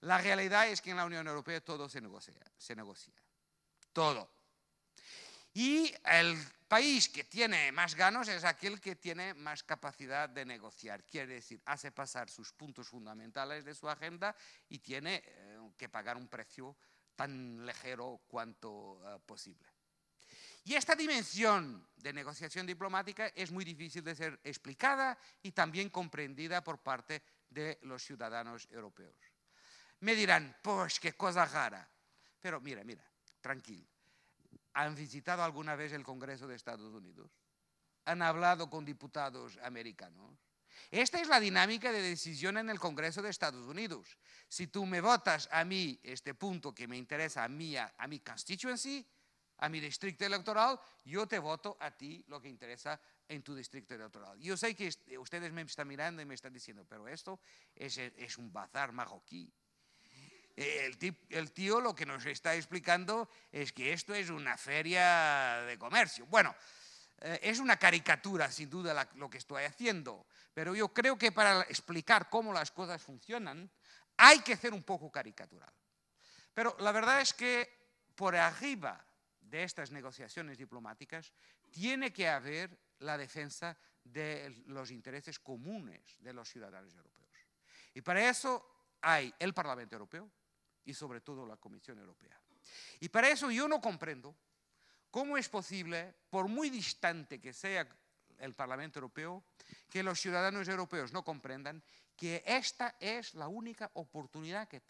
Speaker 4: La realidad es que en la Unión Europea todo se negocia, se negocia. Todo. Y el país que tiene más ganos es aquel que tiene más capacidad de negociar. Quiere decir, hace pasar sus puntos fundamentales de su agenda y tiene eh, que pagar un precio tan ligero cuanto eh, posible. Y esta dimensión de negociación diplomática es muy difícil de ser explicada y también comprendida por parte de los ciudadanos europeos. Me dirán, pues qué cosa rara. Pero mira, mira, tranquilo. ¿Han visitado alguna vez el Congreso de Estados Unidos? ¿Han hablado con diputados americanos? Esta es la dinámica de decisión en el Congreso de Estados Unidos. Si tú me votas a mí este punto que me interesa a mí, a, mi constituency, a mi distrito electoral, yo te voto a ti lo que interesa en tu distrito electoral. Yo sé que ustedes me están mirando y me están diciendo, pero esto es, un bazar majoquí. El, el tío lo que nos está explicando es que esto es una feria de comercio. Bueno, eh, es una caricatura, sin duda, lo que estoy haciendo, pero yo creo que para explicar cómo las cosas funcionan hay que ser un poco caricatural. Pero la verdad es que por arriba de estas negociaciones diplomáticas, tiene que haber la defensa de los intereses comunes de los ciudadanos europeos. Y para eso hay el Parlamento Europeo y sobre todo la Comisión Europea. Y para eso yo no comprendo cómo es posible, por muy distante que sea el Parlamento Europeo, que los ciudadanos europeos no comprendan que esta es la única oportunidad que,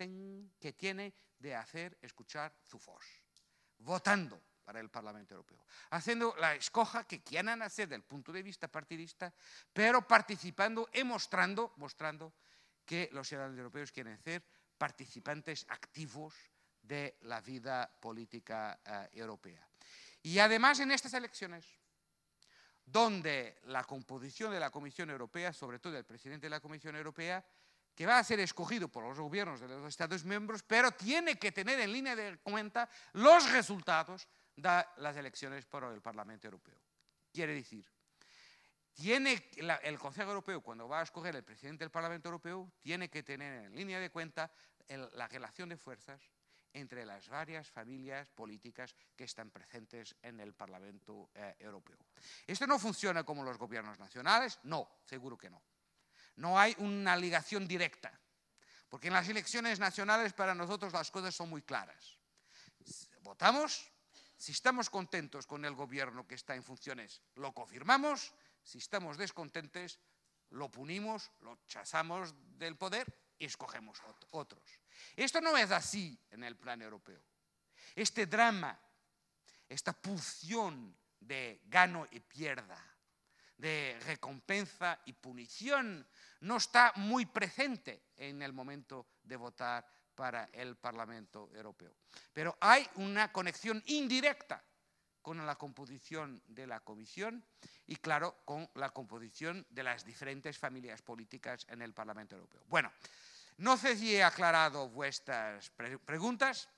Speaker 4: tiene de hacer escuchar su voz, votando para el Parlamento Europeo, haciendo la escoja que quieran hacer del punto de vista partidista, pero participando y mostrando, mostrando que los ciudadanos europeos quieren ser participantes activos de la vida política eh, europea. Y además en estas elecciones, donde la composición de la Comisión Europea, sobre todo del presidente de la Comisión Europea, que va a ser escogido por los gobiernos de los Estados miembros, pero tiene que tener en línea de cuenta los resultados da las elecciones para el Parlamento Europeo. Quiere decir, tiene el Consejo Europeo, cuando va a escoger el presidente del Parlamento Europeo, tiene que tener en línea de cuenta la relación de fuerzas entre las varias familias políticas que están presentes en el Parlamento eh, Europeo. Esto no funciona como los gobiernos nacionales, no, seguro que no. No hay una ligación directa, porque en las elecciones nacionales para nosotros las cosas son muy claras. Votamos, si estamos contentos con el gobierno que está en funciones, lo confirmamos. Si estamos descontentes, lo punimos, lo chazamos del poder y escogemos otros. Esto no es así en el plan europeo. Este drama, esta pulsión de gano y pierda, de recompensa y punición, no está muy presente en el momento de votar para el Parlamento Europeo. Pero hay una conexión indirecta con la composición de la Comisión y, claro, con la composición de las diferentes familias políticas en el Parlamento Europeo. Bueno, no sé si he aclarado vuestras preguntas,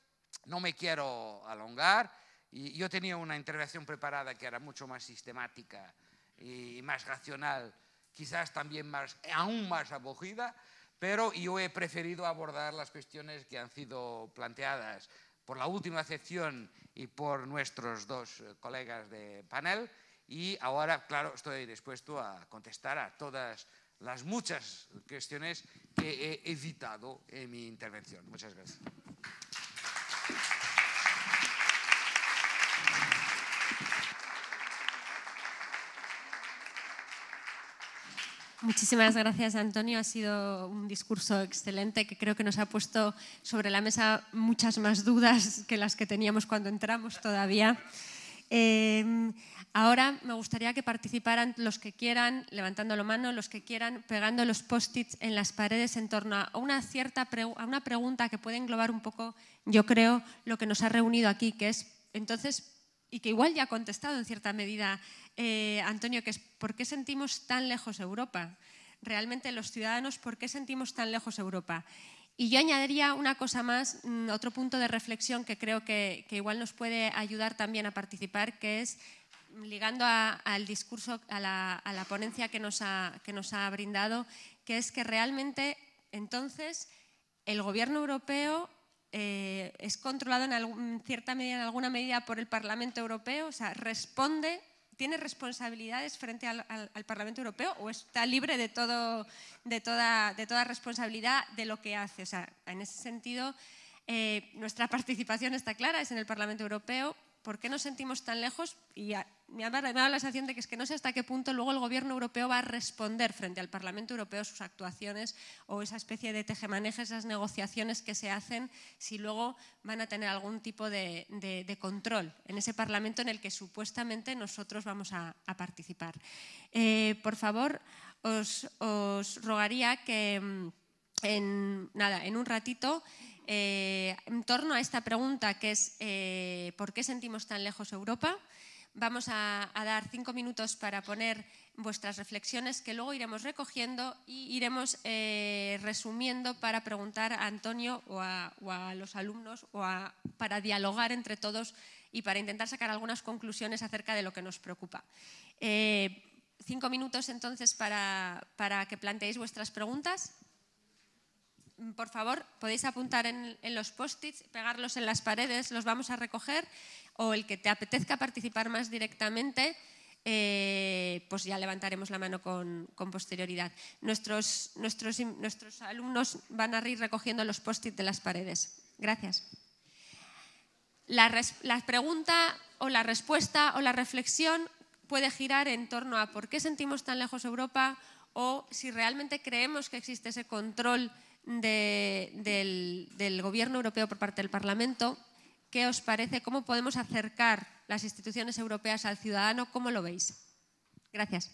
Speaker 4: no me quiero alongar. Y yo tenía una intervención preparada que era mucho más sistemática y más racional, quizás también más, aún más abogida, pero yo he preferido abordar las cuestiones que han sido planteadas por la última sección y por nuestros dos eh, colegas de panel. Y ahora, claro, estoy dispuesto a contestar a todas las muchas cuestiones que he evitado en mi intervención. Muchas gracias.
Speaker 1: Muchísimas gracias, Antonio. Ha sido un discurso excelente que creo que nos ha puesto sobre la mesa muchas más dudas que las que teníamos cuando entramos todavía. Eh, ahora me gustaría que participaran los que quieran, levantando la mano, los que quieran, pegando los post-its en las paredes en torno a una cierta a una pregunta que puede englobar un poco, yo creo, lo que nos ha reunido aquí, que es entonces y que igual ya ha contestado en cierta medida eh, Antonio, que es ¿por qué sentimos tan lejos Europa? Realmente los ciudadanos, ¿por qué sentimos tan lejos Europa? Y yo añadiría una cosa más, mm, otro punto de reflexión que creo que, igual nos puede ayudar también a participar, que es mm, ligando al discurso, a la, ponencia que nos ha brindado, que es que realmente entonces el gobierno europeo eh, es controlado en, cierta medida, en alguna medida por el Parlamento Europeo, o sea, responde, tiene responsabilidades frente al, Parlamento Europeo o está libre de, toda, responsabilidad de lo que hace. O sea, en ese sentido, eh, nuestra participación está clara, es en el Parlamento Europeo, por qué nos sentimos tan lejos y me ha dado la sensación de que es que no sé hasta qué punto luego el gobierno europeo va a responder frente al Parlamento Europeo sus actuaciones o esa especie de tejemaneje, esas negociaciones que se hacen, si luego van a tener algún tipo de, control en ese Parlamento en el que supuestamente nosotros vamos a, participar. Eh, por favor, os, rogaría que mm, en, nada, en un ratito... Eh, en torno a esta pregunta que es eh, ¿por qué sentimos tan lejos Europa? Vamos a, dar cinco minutos para poner vuestras reflexiones que luego iremos recogiendo y iremos eh, resumiendo para preguntar a Antonio o a, los alumnos o para dialogar entre todos y para intentar sacar algunas conclusiones acerca de lo que nos preocupa. cinco minutos entonces para que planteéis vuestras preguntas por favor, podéis apuntar en, los post-its, pegarlos en las paredes, los vamos a recoger, o el que te apetezca participar más directamente, eh, pues ya levantaremos la mano con, posterioridad. Nuestros, nuestros, nuestros, alumnos van a ir recogiendo los post-its de las paredes. Gracias. La, la pregunta o la respuesta o la reflexión puede girar en torno a por qué sentimos tan lejos Europa o si realmente creemos que existe ese control del, del Gobierno europeo por parte del Parlamento. ¿Qué os parece? ¿Cómo podemos acercar las instituciones europeas al ciudadano? ¿Cómo lo veis? Gracias.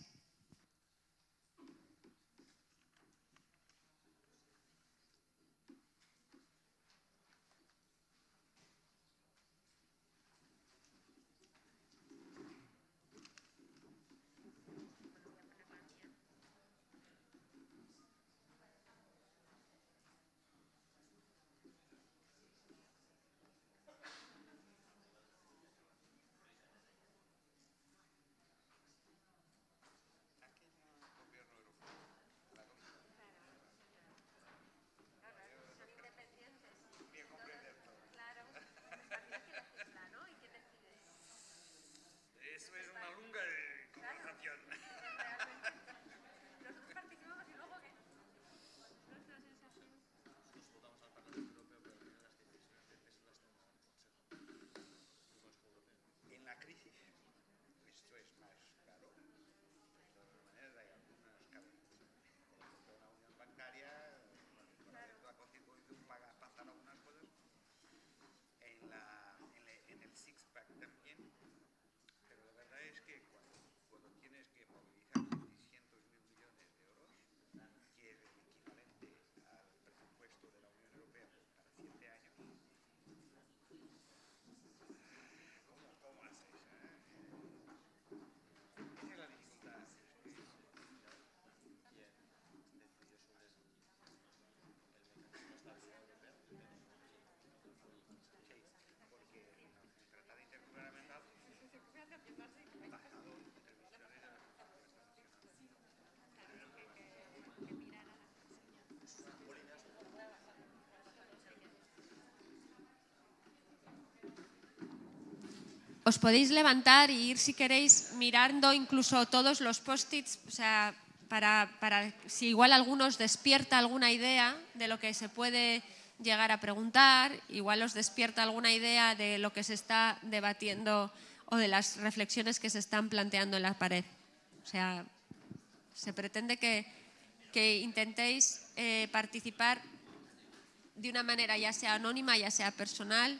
Speaker 1: os podéis levantar y ir si queréis mirando incluso todos los post-its, o sea, para, si igual algunos despierta alguna idea de lo que se puede llegar a preguntar, igual os despierta alguna idea de lo que se está debatiendo o de las reflexiones que se están planteando en la pared. O sea, se pretende que, intentéis eh, participar de una manera ya sea anónima, ya sea personal,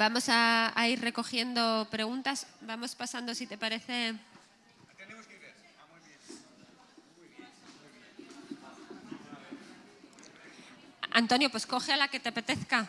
Speaker 1: Vamos a, ir recogiendo preguntas. Vamos pasando, si te parece. Antonio, pues coge la que te apetezca.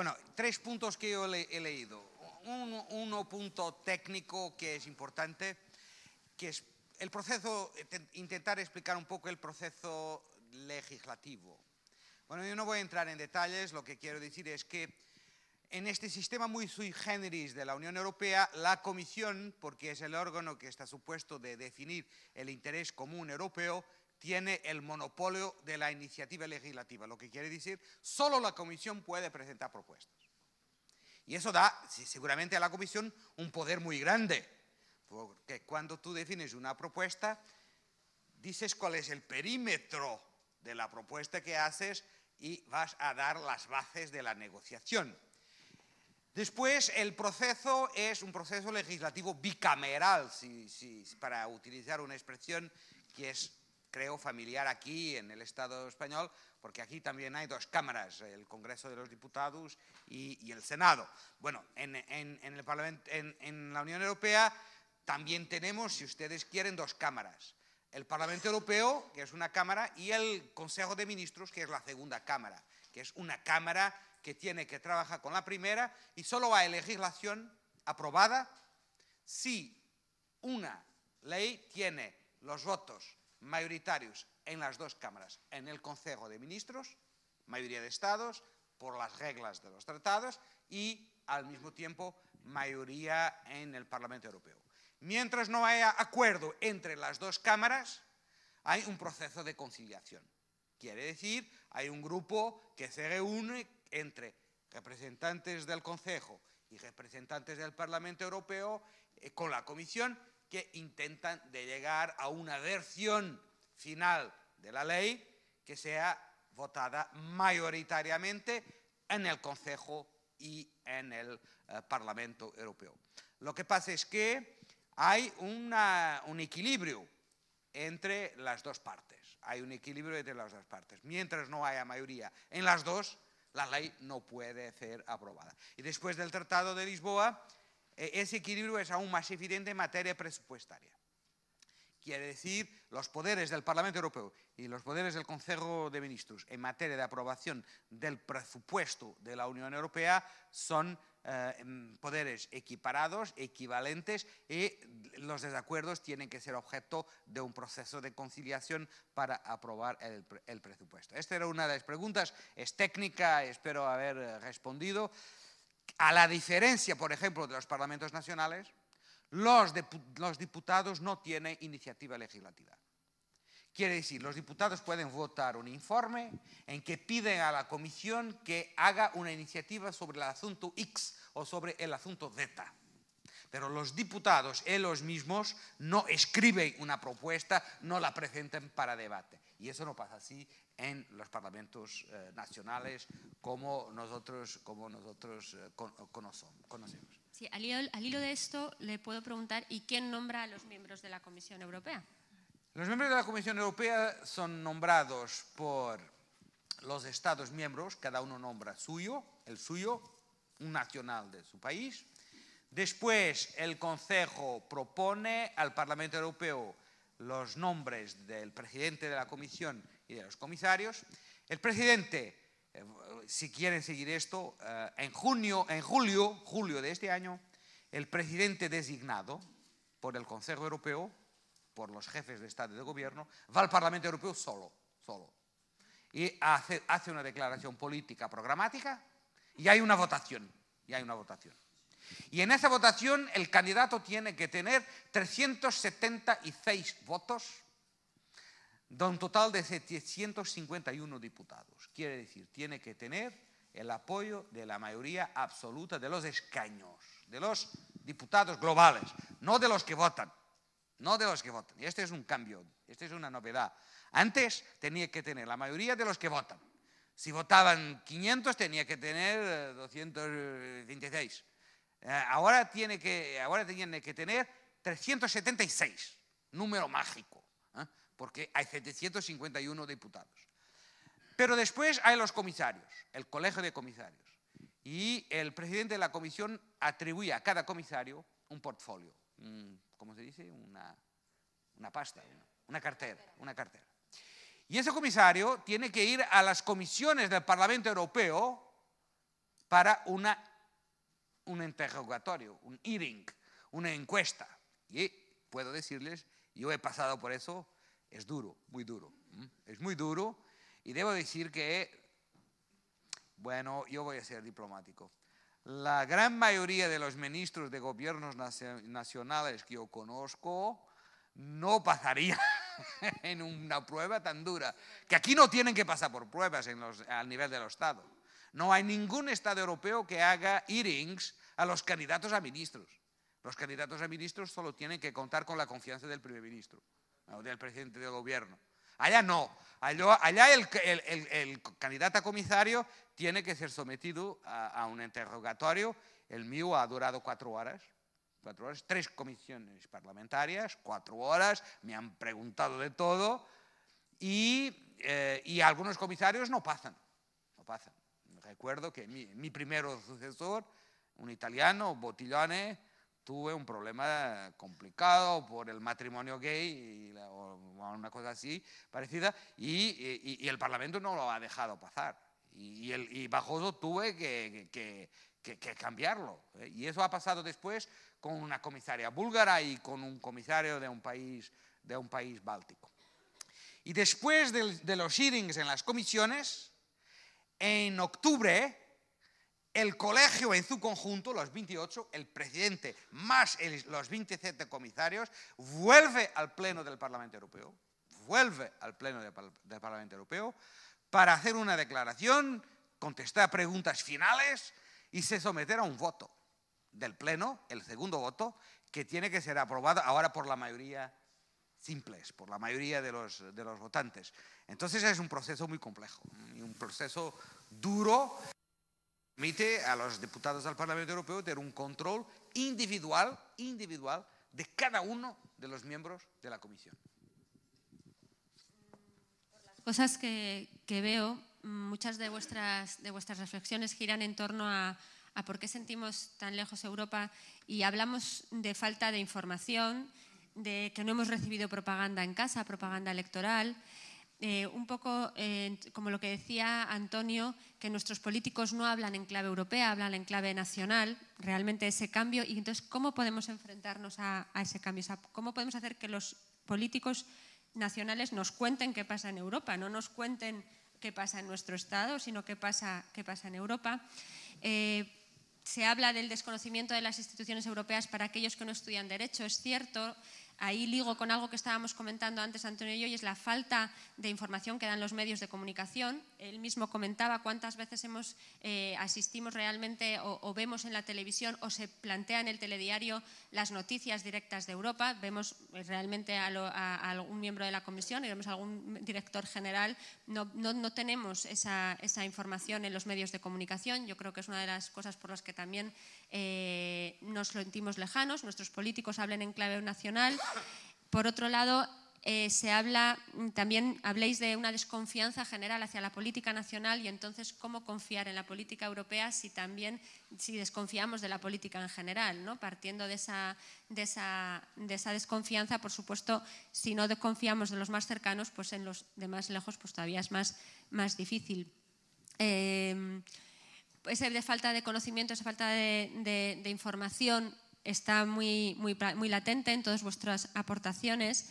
Speaker 4: Bueno, tres puntos que yo he leído. uno punto técnico que es importante, que es el proceso, eh, intentar explicar un poco el proceso legislativo. Bueno, yo no voy a entrar en detalles, lo que quiero decir es que en este sistema muy sui generis de la Unión Europea, la Comisión, porque es el órgano que está supuesto de definir el interés común europeo, tiene el monopolio de la iniciativa legislativa, lo que quiere decir, solo la comisión puede presentar propuestas. Y eso da seguramente a la comisión un poder muy grande, porque cuando tú defines una propuesta, dices cuál es el perímetro de la propuesta que haces y vas a dar las bases de la negociación. Después, el proceso es un proceso legislativo bicameral, si, para utilizar una expresión que es creo, familiar aquí en el Estado español, porque aquí también hay dos cámaras, el Congreso de los Diputados y, el Senado. Bueno, en, en, la Unión Europea también tenemos, si ustedes quieren, dos cámaras. El Parlamento Europeo, que es una cámara, y el Consejo de Ministros, que es la segunda cámara, que es una cámara que tiene que trabajar con la primera y solo hay legislación aprobada si una ley tiene los votos mayoritarios en las dos cámaras, en el Consejo de Ministros, mayoría de estados, por las reglas de los tratados y al mismo tiempo mayoría en el Parlamento Europeo. Mientras no haya acuerdo entre las dos cámaras, hay un proceso de conciliación. Quiere decir, hay un grupo que se reúne entre representantes del Consejo y representantes del Parlamento Europeo eh, con la Comisión que intentan de llegar a una versión final de la ley que sea votada mayoritariamente en el Consejo y en el eh, Parlamento Europeo. Lo que pasa es que hay un equilibrio entre las dos partes. Hay un equilibrio entre las dos partes. Mientras no haya mayoría en las dos, la ley no puede ser aprobada. Y después del Tratado de Lisboa, e-, ese equilibrio es aún más evidente en materia presupuestaria. Quiere decir, los poderes del Parlamento Europeo y los poderes del Consejo de Ministros en materia de aprobación del presupuesto de la Unión Europea son eh, em, poderes equiparados, equivalentes, y los desacuerdos tienen que ser objeto de un proceso de conciliación para aprobar el, el presupuesto. Esta era una de las preguntas, es técnica, espero haber eh, respondido. A la diferencia, por ejemplo, de los parlamentos nacionales, los, diputados no tienen iniciativa legislativa. Quiere decir, los diputados pueden votar un informe en que piden a la comisión que haga una iniciativa sobre el asunto X o sobre el asunto Z. Pero los diputados, ellos mismos, no escriben una propuesta, no la presentan para debate. Y eso no pasa así en los parlamentos eh, nacionales como nosotros, como nosotros eh, conocemos.
Speaker 1: Sí, al hilo, al hilo, de esto le puedo preguntar, ¿y quién nombra a los miembros de la Comisión Europea?
Speaker 4: Los miembros de la Comisión Europea son nombrados por los Estados miembros, cada uno nombra suyo, el suyo, un nacional de su país. Después el Consejo propone al Parlamento Europeo los nombres del presidente de la Comisión y de los comisarios. El presidente, eh, si quieren seguir esto, eh, en junio, en julio, julio de este año, el presidente designado por el Consejo Europeo, por los jefes de Estado y de Gobierno, va al Parlamento Europeo solo, solo. Y hace, hace una declaración política programática y hay una votación, y hay una votación. Y en esa votación el candidato tiene que tener 376 votos de un total de 751 diputados. Quiere decir, tiene que tener el apoyo de la mayoría absoluta de los escaños, de los diputados globales, no de los que votan, no de los que votan. Y este es un cambio, esta es una novedad. Antes tenía que tener la mayoría de los que votan. Si votaban 500 tenía que tener 226. Eh, eh, ahora, tiene que, ahora tiene que tener 376, número mágico. ¿eh? porque hay 751 diputados. Pero después hay los comisarios, el colegio de comisarios. Y el presidente de la comisión atribuye a cada comisario un portfolio, ¿cómo se dice? Una, pasta, una, cartera, una cartera. Y ese comisario tiene que ir a las comisiones del Parlamento Europeo para una, un interrogatorio, un hearing, una encuesta. Y puedo decirles, yo he pasado por eso, es duro, muy duro. Es muy duro. Y debo decir que, bueno, yo voy a ser diplomático. La gran mayoría de los ministros de gobiernos nacionales que yo conozco no pasaría en una prueba tan dura, que aquí no tienen que pasar por pruebas en al nivel de los estados. No hay ningún Estado europeo que haga hearings a los candidatos a ministros. Los candidatos a ministros solo tienen que contar con la confianza del primer ministro del presidente del gobierno. Allá no. Allá, el, el, el, candidato a comisario tiene que ser sometido a, un interrogatorio. El mío ha durado cuatro horas. Cuatro horas, tres comisiones parlamentarias, cuatro horas, me han preguntado de todo y, eh, y algunos comisarios no pasan, no pasan. Recuerdo que mi, mi primero sucesor, un italiano, Bottiglione, tuve un problema complicado por el matrimonio gay y o una cosa así parecida, y, el Parlamento no lo ha dejado pasar. Y, bajo eso tuve que, cambiarlo. ¿eh? Y eso ha pasado después con una comisaria búlgara y con un comisario de un país, de un país báltico. Y después de los hearings en las comisiones, en octubre el colegio en su conjunto, los 28, el presidente más los 27 comisarios, vuelve al Pleno del Parlamento Europeo, vuelve al Pleno del, Parlamento Europeo para hacer una declaración, contestar preguntas finales y se someter a un voto del Pleno, el segundo voto, que tiene que ser aprobado ahora por la mayoría simples, por la mayoría de los, de los votantes. Entonces es un proceso muy complejo y un proceso duro permite a los diputados del Parlamento Europeo tener un control individual, individual de cada uno de los miembros de la Comisión.
Speaker 1: cosas que, veo, muchas de vuestras, de vuestras reflexiones giran en torno a por qué sentimos tan lejos Europa y hablamos de falta de información, de que no hemos recibido propaganda en casa, propaganda electoral. Eh, un poco eh, como lo que decía Antonio, que nuestros políticos no hablan en clave europea, hablan en clave nacional, realmente ese cambio. Y entonces, ¿cómo podemos enfrentarnos a, ese cambio? ¿Cómo podemos hacer que los políticos nacionales nos cuenten qué pasa en Europa, no nos cuenten qué pasa en nuestro Estado, sino qué pasa, qué pasa en Europa? Eh, se habla del desconocimiento de las instituciones europeas para aquellos que no estudian derecho, es cierto, ahí ligo con algo que estábamos comentando antes Antonio y yo, y es la falta de información que dan los medios de comunicación. Él mismo comentaba cuántas veces hemos, eh, asistimos realmente o, vemos en la televisión o se plantea en el telediario las noticias directas de Europa. Vemos eh, realmente a, algún miembro de la comisión y vemos a algún director general. No, no, tenemos esa, información en los medios de comunicación. Yo creo que es una de las cosas por las que también eh, nos sentimos lejanos. Nuestros políticos hablan en clave nacional por otro lado, eh, se habla, mm, también habléis de una desconfianza general hacia la política nacional y entonces cómo confiar en la política europea si también si desconfiamos de la política en general, ¿no? partiendo de esa, esa, desconfianza, por supuesto, si no desconfiamos de los más cercanos, pues en los de más lejos pues todavía es más, más difícil. Eh, ese de falta de conocimiento, esa falta de información está muy, muy, muy latente en todas vuestras aportaciones.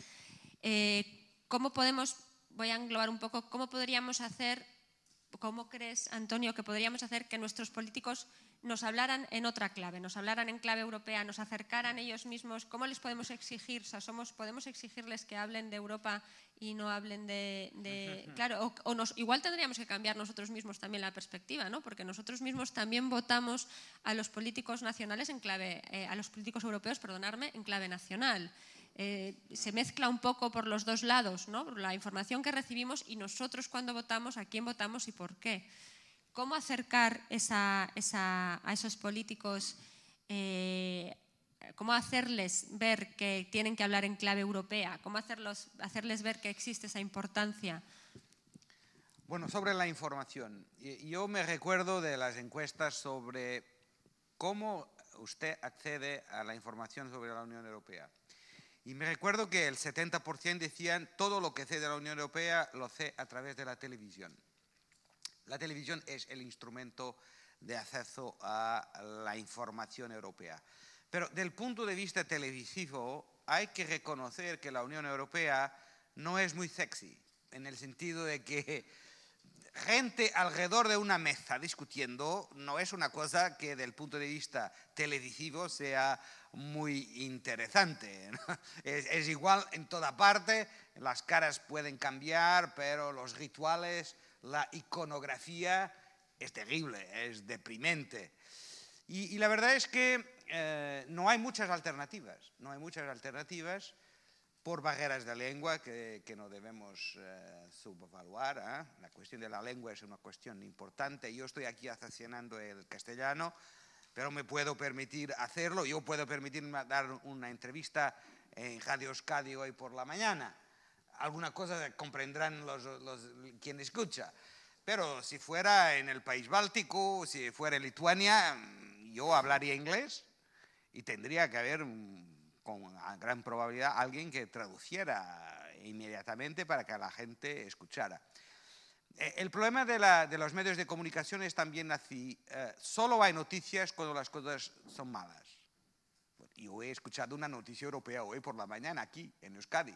Speaker 1: Eh, ¿Cómo podemos, voy a englobar un poco, cómo podríamos hacer, cómo crees, Antonio, que podríamos hacer que nuestros políticos nos hablaran en otra clave, nos hablaran en clave europea, nos acercaran ellos mismos? ¿Cómo les podemos exigir? somos, ¿Podemos exigirles que hablen de Europa y no hablen de... claro, o, nos, igual tendríamos que cambiar nosotros mismos también la perspectiva, ¿no? porque nosotros mismos también votamos a los políticos nacionales en clave, eh, a los políticos europeos, perdonarme, en clave nacional. Eh, se mezcla un poco por los dos lados, ¿no? la información que recibimos y nosotros cuando votamos, a quién votamos y por qué. ¿Cómo acercar esa, esa, a esos políticos eh, cómo hacerles ver que tienen que hablar en clave europea, cómo hacerlos, hacerles ver que existe esa importancia.
Speaker 4: Bueno, sobre la información. Yo me recuerdo de las encuestas sobre cómo usted accede a la información sobre la Unión Europea. Y me recuerdo que el 70% decían todo lo que sé de la Unión Europea lo sé a través de la televisión. La televisión es el instrumento de acceso a la información europea. Pero del punto de vista televisivo, hay que reconocer que la Unión Europea no es muy sexy, en el sentido de que gente alrededor de una mesa discutiendo no es una cosa que del punto de vista televisivo sea muy interesante. Es, igual en toda parte, las caras pueden cambiar, pero los rituales, la iconografía es terrible, es deprimente. y la verdad es que eh, no hay muchas alternativas, no hay muchas alternativas por barreras de lengua que, no debemos eh, subvaluar. ¿eh? La cuestión de la lengua es una cuestión importante. Yo estoy aquí asesinando el castellano, pero me puedo permitir hacerlo. Yo puedo permitirme dar una entrevista en Radio Euskadi hoy por la mañana. Alguna cosa comprenderán los, los, quien escucha. Pero si fuera en el país báltico, si fuera en Lituania, yo hablaría inglés y tendría que haber, mm, con gran probabilidad, alguien que traduciera inmediatamente para que la gente escuchara. Eh, el problema de, los medios de comunicación es también así. Eh, solo hay noticias cuando las cosas son malas. Yo he escuchado una noticia europea hoy por la mañana aquí, en Euskadi.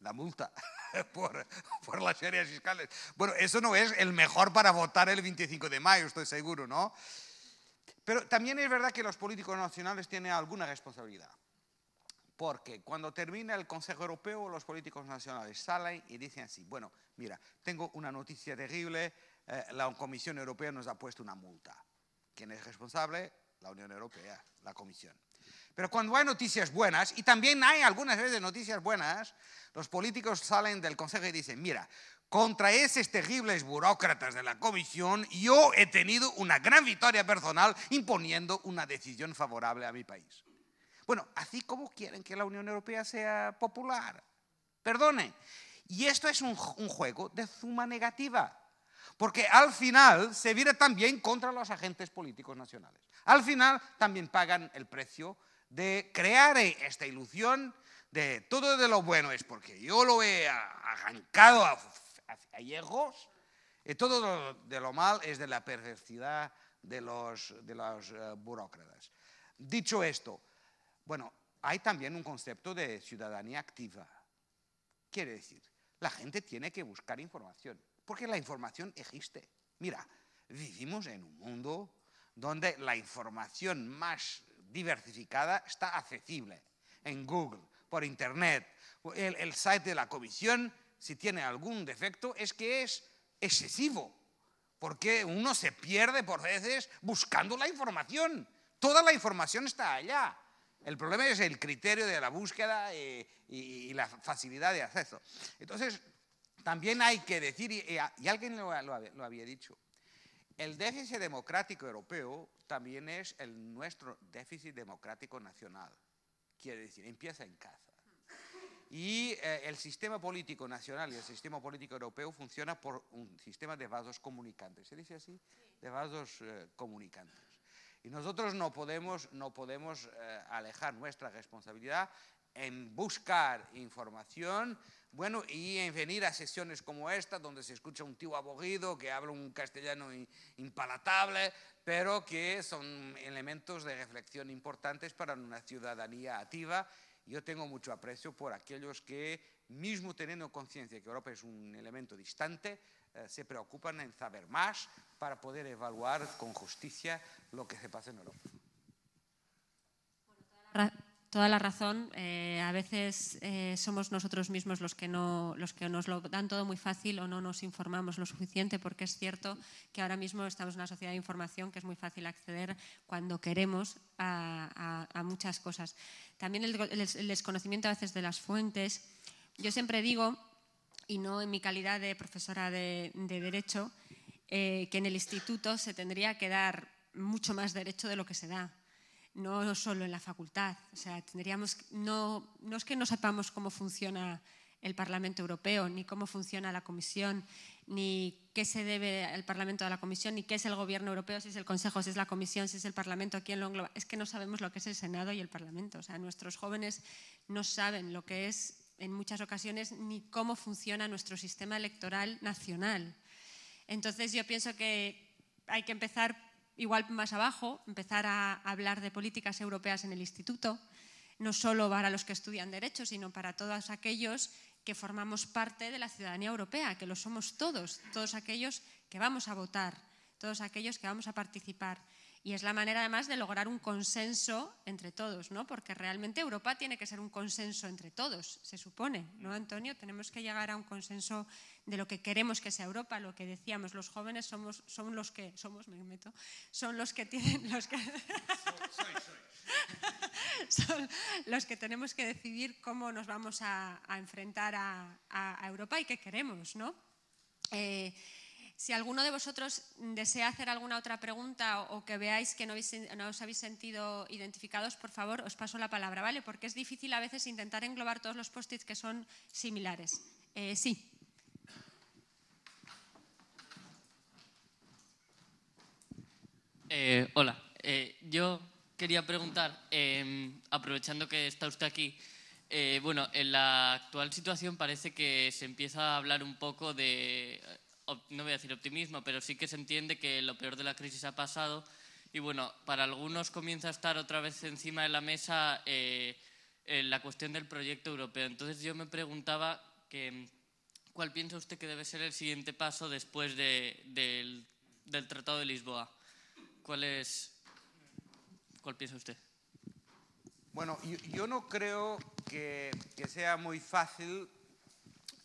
Speaker 4: la multa por, por, las áreas fiscales.
Speaker 2: Bueno, eso no es el mejor para
Speaker 4: votar el 25 de mayo, estoy seguro, ¿no? Pero también es verdad que los políticos nacionales tienen alguna responsabilidad. Porque cuando termina el Consejo Europeo, los políticos nacionales salen y dicen así, bueno, mira, tengo una noticia terrible, eh, la Comisión Europea nos ha puesto una multa. ¿Quién es responsable? La Unión Europea, la Comisión. Pero cuando hay noticias buenas, y también hay algunas veces noticias buenas, los políticos salen del Consejo y dicen, mira, contra esos terribles burócratas de la Comisión, yo he tenido una gran victoria personal imponiendo una decisión favorable a mi país. Bueno, así como quieren que la Unión Europea sea popular. Perdone. Y esto es un, un juego de suma negativa, porque al final se vira también contra los agentes políticos nacionales. Al final también pagan el precio de crear esta ilusión de todo de lo bueno es porque yo lo he arrancado a ¿Hay Y eh, todo de lo mal es de la perversidad de los, de los eh, burócratas. Dicho esto, bueno, hay también un concepto de ciudadanía activa. Quiere decir, la gente tiene que buscar información, porque la información existe. Mira, vivimos en un mundo donde la información más diversificada está accesible en Google, por Internet, el site de la Comisión si tiene algún defecto, es que es excesivo, porque uno se pierde por veces buscando la información. Toda la información está allá. El problema es el criterio de la búsqueda eh, y, la facilidad de acceso. Entonces, también hay que decir, y, eh, alguien lo, lo había dicho, el déficit democrático europeo también es el nuestro déficit democrático nacional. Quiere decir, empieza en casa y eh, el sistema político nacional y el sistema político europeo funciona por un sistema de vasos comunicantes. ¿Se dice así? De vasos eh, comunicantes. Y nosotros no podemos, no podemos eh, alejar nuestra responsabilidad en buscar información, bueno, y en venir a sesiones como esta, donde se escucha un tío aburrido que habla un castellano impalatable, pero que son elementos de reflexión importantes para una ciudadanía activa yo tengo mucho aprecio por aquellos que, mismo teniendo conciencia que Europa es un elemento distante, eh, se preocupan en saber más para poder evaluar con justicia lo que se pasa en Europa
Speaker 1: toda la razón. Eh, a veces eh, somos nosotros mismos los que, no, los que nos lo dan todo muy fácil o no nos informamos lo suficiente, porque es cierto que ahora mismo estamos en una sociedad de información que es muy fácil acceder cuando queremos a, muchas cosas. También el, desconocimiento a veces de las fuentes. Yo siempre digo, y no en mi calidad de profesora de, Derecho, eh, que en el instituto se tendría que dar mucho más derecho de lo que se da no solo en la facultad. O sea, tendríamos, no, no es que no sepamos cómo funciona el Parlamento Europeo, ni cómo funciona la Comisión, ni qué se debe al Parlamento a la Comisión, ni qué es el Gobierno Europeo, si es el Consejo, si es la Comisión, si es el Parlamento, quién lo engloba. Es que no sabemos lo que es el Senado y el Parlamento. O sea, nuestros jóvenes no saben lo que es en muchas ocasiones ni cómo funciona nuestro sistema electoral nacional. Entonces yo pienso que hay que empezar igual más abajo, empezar a hablar de políticas europeas en el instituto, no solo para los que estudian derecho, sino para todos aquellos que formamos parte de la ciudadanía europea, que lo somos todos, todos aquellos que vamos a votar, todos aquellos que vamos a participar. Y es la manera además de lograr un consenso entre todos, ¿no? Porque realmente Europa tiene que ser un consenso entre todos, se supone, ¿no, Antonio? Tenemos que llegar a un consenso de lo que queremos que sea Europa, lo que decíamos, los jóvenes somos, son los que, somos, me meto, son los que tienen, los que... son los que tenemos que decidir cómo nos vamos a, enfrentar a, Europa y qué queremos, ¿no? Eh, si alguno de vosotros desea hacer alguna otra pregunta o que veáis que no, os habéis sentido identificados, por favor, os paso la palabra, ¿vale? Porque es difícil a veces intentar englobar todos los post-its que son similares. Eh, sí.
Speaker 3: Eh, hola, eh, yo quería preguntar, aprovechando que está usted aquí, bueno, en la actual situación parece que se empieza a hablar un poco de no voy a decir optimismo, pero sí que se entiende que lo peor de la crisis ha pasado y bueno, para algunos comienza a estar otra vez encima de la mesa eh, eh, la cuestión del proyecto europeo. Entonces yo me preguntaba que, cuál piensa usted que debe ser el siguiente paso después del, Tratado de Lisboa. ¿Cuál es?
Speaker 4: ¿Cuál piensa usted? Bueno, yo, no creo que, sea muy fácil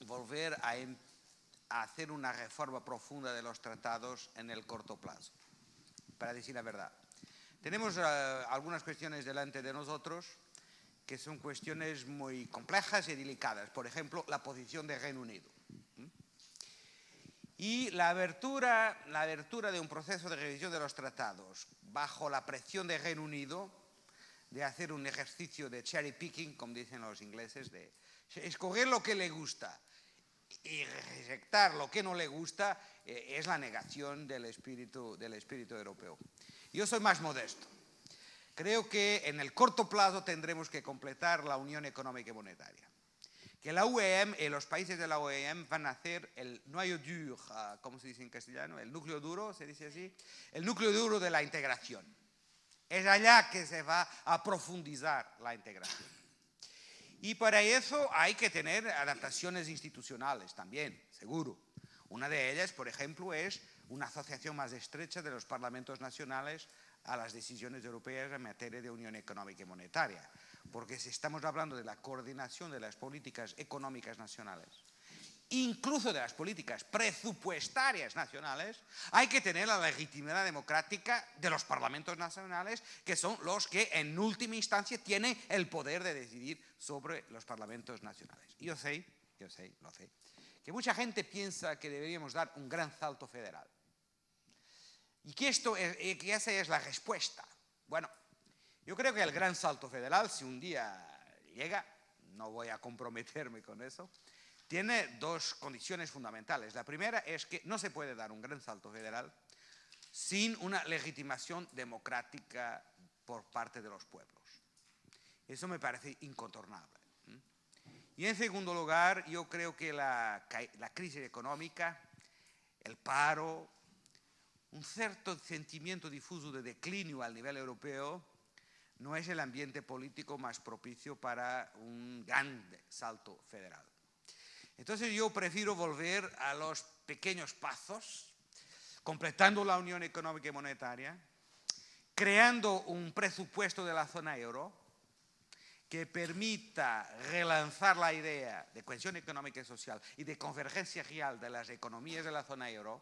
Speaker 4: volver a a hacer una reforma profunda de los tratados en el corto plazo, para decir la verdad. Tenemos eh, algunas cuestiones delante de nosotros que son cuestiones muy complejas y delicadas. Por ejemplo, la posición de Reino Unido. Y la abertura, la abertura de un proceso de revisión de los tratados bajo la presión de Reino Unido de hacer un ejercicio de cherry picking, como dicen los ingleses, de escoger lo que le gusta y rejectar lo que no le gusta eh, es la negación del espíritu, del espíritu europeo. Yo soy más modesto. Creo que en el corto plazo tendremos que completar la Unión Económica y Monetaria. Que la UEM y eh, los países de la UEM van a hacer el noyau dur, ah, ¿cómo se dice en castellano? El núcleo duro, se dice así. El núcleo duro de la integración. Es allá que se va a profundizar la integración. Y para eso hay que tener adaptaciones institucionales también, seguro. Una de ellas, por ejemplo, es una asociación más estrecha de los parlamentos nacionales a las decisiones europeas en materia de unión económica y monetaria. Porque si estamos hablando de la coordinación de las políticas económicas nacionales incluso de las políticas presupuestarias nacionales, hay que tener la legitimidad democrática de los parlamentos nacionales, que son los que en última instancia tienen el poder de decidir sobre los parlamentos nacionales. Yo sé, yo sé, lo sé, que mucha gente piensa que deberíamos dar un gran salto federal. Y que, esto eh, que esa es la respuesta. Bueno, yo creo que el gran salto federal, si un día llega, no voy a comprometerme con eso, tiene dos condiciones fundamentales. La primera es que no se puede dar un gran salto federal sin una legitimación democrática por parte de los pueblos. Eso me parece incontornable. Y en segundo lugar, yo creo que la, crisis económica, el paro, un cierto sentimiento difuso de declinio al nivel europeo, no es el ambiente político más propicio para un gran salto federal. Entonces yo prefiero volver a los pequeños pasos, completando la Unión Económica y Monetaria, creando un presupuesto de la zona euro que permita relanzar la idea de cohesión económica y social y de convergencia real de las economías de la zona euro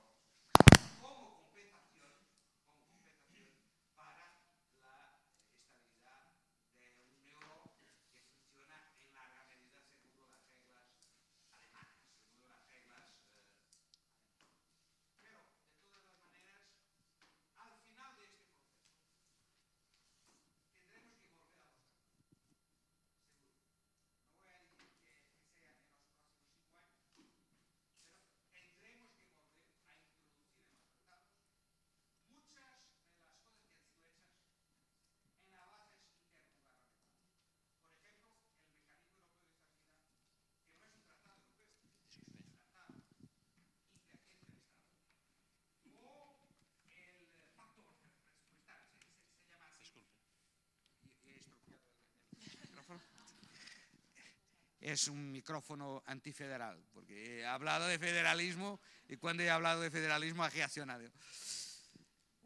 Speaker 4: es un micrófono antifederal, porque he hablado de federalismo y cuando he hablado de federalismo ha reaccionado.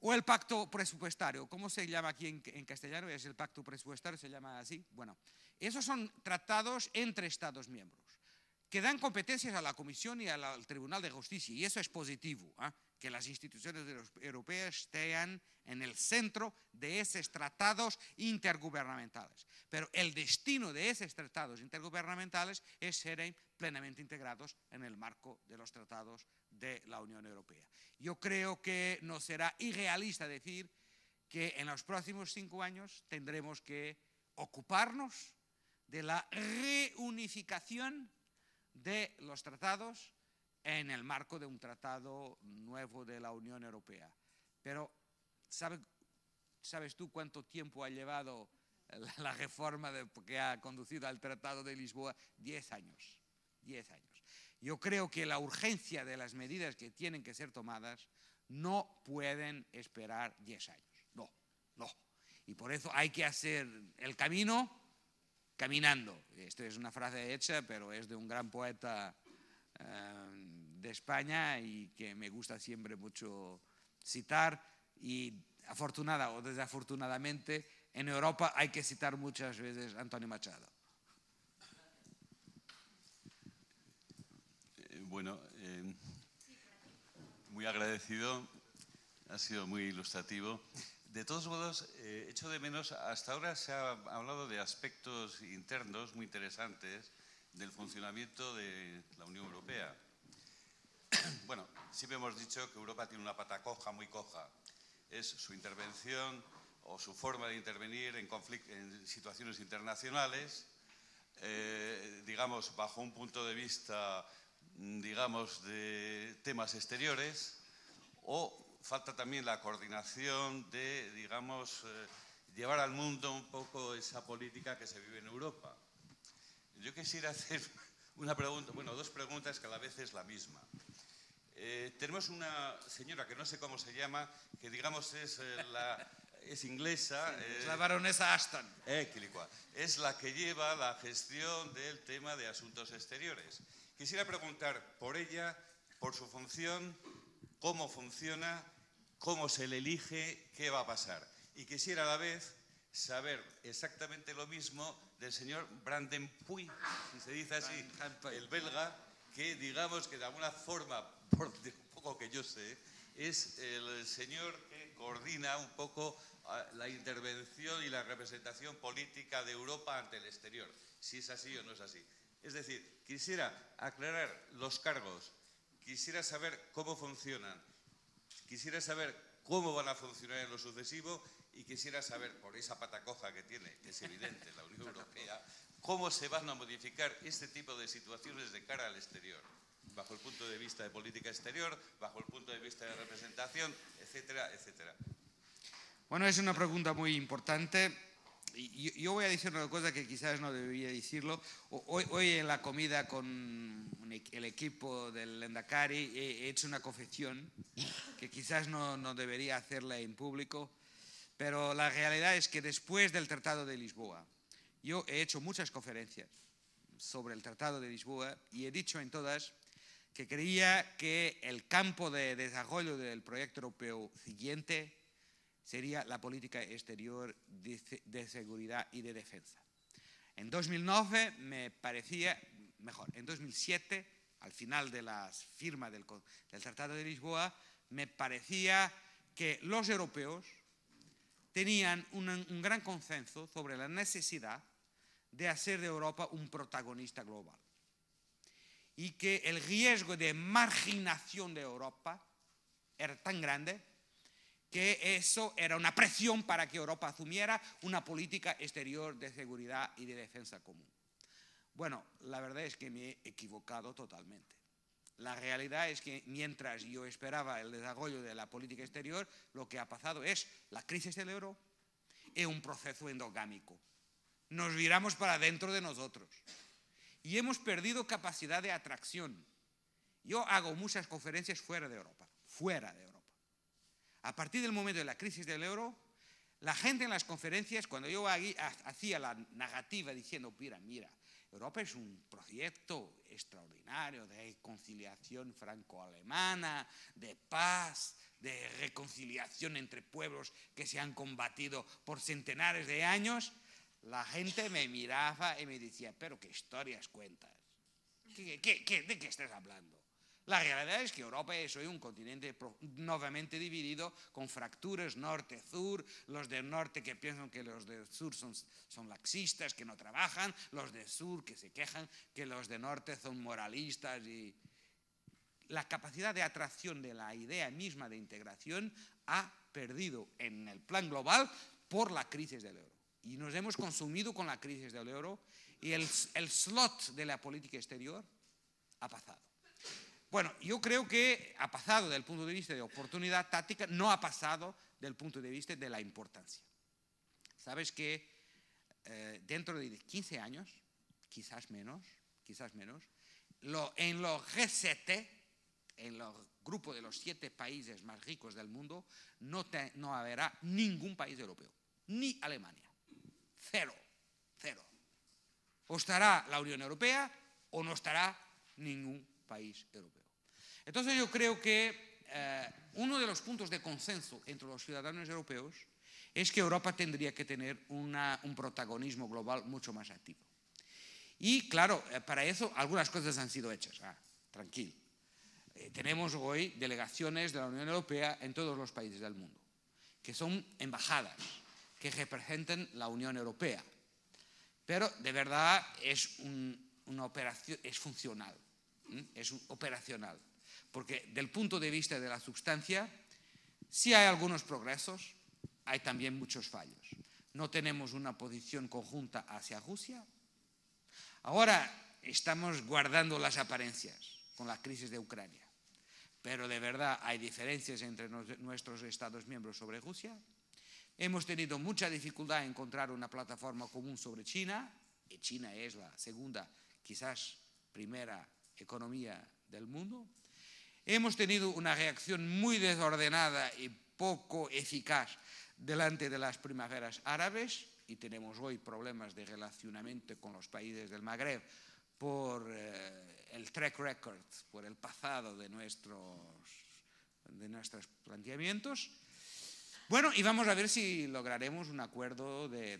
Speaker 4: O el pacto presupuestario, ¿cómo se llama aquí en, castellano? Es el pacto presupuestario, se llama así. Bueno, esos son tratados entre Estados miembros, que dan competencias a la Comisión y al, Tribunal de Justicia, y eso es positivo. ¿ah? que las instituciones europeas estén en el centro de esos tratados intergubernamentales. Pero el destino de esos tratados intergubernamentales es ser plenamente integrados en el marco de los tratados de la Unión Europea. Yo creo que no será irrealista decir que en los próximos cinco años tendremos que ocuparnos de la reunificación de los tratados en el marco de un tratado nuevo de la Unión Europea. Pero, ¿sabes tú cuánto tiempo ha llevado la, reforma que ha conducido al Tratado de Lisboa? Diez años. Diez años. Yo creo que la urgencia de las medidas que tienen que ser tomadas no pueden esperar diez años. No, no. Y por eso hay que hacer el camino caminando. Esto es una frase hecha, pero es de un gran poeta eh, de España y que me gusta siempre mucho citar. Y afortunada o desafortunadamente, en Europa hay que citar muchas veces a Antonio Machado.
Speaker 5: Eh, bueno, eh, muy agradecido, ha sido muy ilustrativo. De todos modos, eh, echo de menos, hasta ahora se ha hablado de aspectos internos muy interesantes del funcionamiento de la Unión Europea. bueno, siempre hemos dicho que Europa tiene una pata coja, muy coja. Es su intervención o su forma de intervenir en, en situaciones internacionales, eh, digamos, bajo un punto de vista, mm, digamos, de temas exteriores, o falta también la coordinación de, digamos, eh, llevar al mundo un poco esa política que se vive en Europa. Yo quisiera hacer una pregunta, bueno, dos preguntas que a la vez es la misma. Eh, tenemos una señora que no sé cómo se llama, que digamos es eh, la... es inglesa. es eh, la baronesa Ashton. es la que lleva la gestión del tema de asuntos exteriores. Quisiera preguntar por ella, por su función, cómo funciona, cómo se le elige, qué va a pasar. Y quisiera a la vez saber exactamente lo mismo del señor Branden Puy, si se dice así, el belga, que digamos que de alguna forma por un poco que yo sé, es el señor que coordina un poco ah, la intervención y la representación política de Europa ante el exterior, si es así o no es así. Es decir, quisiera aclarar los cargos, quisiera saber cómo funcionan, quisiera saber cómo van a funcionar en lo sucesivo y quisiera saber, por esa patacoja que tiene, es evidente, la Unión Europea, cómo se van a modificar este tipo de situaciones de cara al exterior bajo el punto de vista de política exterior, bajo el punto de vista de representación, etcétera, etcétera.
Speaker 4: Bueno, es una pregunta muy importante. yo voy a decir una cosa que quizás no debería decirlo. Hoy, en la comida con el equipo del Endacari he hecho una confección que quizás no, no debería hacerla en público, pero la realidad es que después del Tratado de Lisboa, yo he hecho muchas conferencias sobre el Tratado de Lisboa y he dicho en todas que creía que el campo de desarrollo del proyecto europeo siguiente sería la política exterior de seguridad y de defensa. En 2009 me parecía mejor. En 2007, al final de la firma del, Tratado de Lisboa, me parecía que los europeos tenían un gran consenso sobre la necesidad de hacer de Europa un protagonista global y que el riesgo de marginación de Europa era tan grande que eso era una presión para que Europa asumiera una política exterior de seguridad y de defensa común. Bueno, la verdad es que me he equivocado totalmente. La realidad es que mientras yo esperaba el desarrollo de la política exterior, lo que ha pasado es la crisis del euro es un proceso endogámico. Nos viramos para dentro de nosotros y hemos perdido capacidad de atracción. Yo hago muchas conferencias fuera de Europa, fuera de Europa. A partir del momento de la crisis del euro, la gente en las conferencias, cuando yo hacía la negativa diciendo, mira, mira, Europa es un proyecto extraordinario de conciliación franco-alemana, de paz, de reconciliación entre pueblos que se han combatido por centenares de años, la gente me miraba y me decía, pero qué historias cuentas, de qué estás hablando? La realidad es que Europa es hoy un continente nuevamente dividido con fracturas norte-sur, los del norte que piensan que los del sur son, laxistas, que no trabajan, los del sur que se quejan que los del norte son moralistas y... La capacidad de atracción de la idea misma de integración ha perdido en el plan global por la crisis del euro y nos hemos consumido con la crisis del euro y el, slot de la política exterior ha pasado. Bueno, yo creo que ha pasado del punto de vista de oportunidad táctica, no ha pasado del punto de vista de la importancia. Sabes que eh, dentro de 15 años, quizás menos, quizás menos, lo, en los G7, en los grupos de los siete países más ricos del mundo, no, no habrá ningún país europeo, ni Alemania. Cero, cero. O estará la Unión Europea o no estará ningún país europeo. Entonces yo creo que eh, uno de los puntos de consenso entre los ciudadanos europeos es que Europa tendría que tener un protagonismo global mucho más activo. Y claro, eh, para eso algunas cosas han sido hechas. Ah, tranquilo. Eh, tenemos hoy delegaciones de la Unión Europea en todos los países del mundo, que son embajadas que representen la Unión Europea. Pero de verdad es, una operación, es funcional, es operacional, porque del punto de vista de la sustancia, si hay algunos progresos, hay también muchos fallos. No tenemos una posición conjunta hacia Rusia. Ahora estamos guardando las apariencias con la crisis de Ucrania, pero de verdad hay diferencias entre nuestros Estados miembros sobre Rusia. Hemos tenido mucha dificultad en encontrar una plataforma común sobre China, y China es la segunda, quizás primera economía del mundo. Hemos tenido una reacción muy desordenada y poco eficaz delante de las primaveras árabes y tenemos hoy problemas de relacionamiento con los países del Magreb por eh, el track record, por el pasado de nuestros, de nuestros planteamientos bueno, y vamos a ver si lograremos un acuerdo de,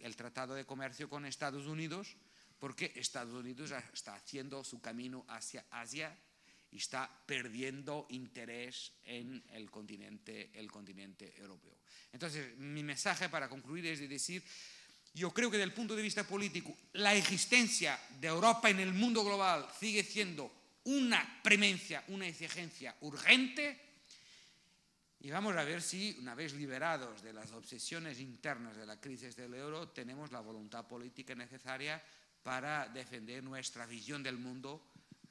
Speaker 4: el Tratado de Comercio con Estados Unidos, porque Estados Unidos está haciendo su camino hacia Asia y está perdiendo interés en el continente, el continente europeo. Entonces, mi mensaje para concluir es decir, yo creo que desde el punto de vista político, la existencia de Europa en el mundo global sigue siendo una premencia, una exigencia urgente y vamos a ver si, una vez liberados de las obsesiones internas de la crisis del euro, tenemos la voluntad política necesaria para defender nuestra visión del mundo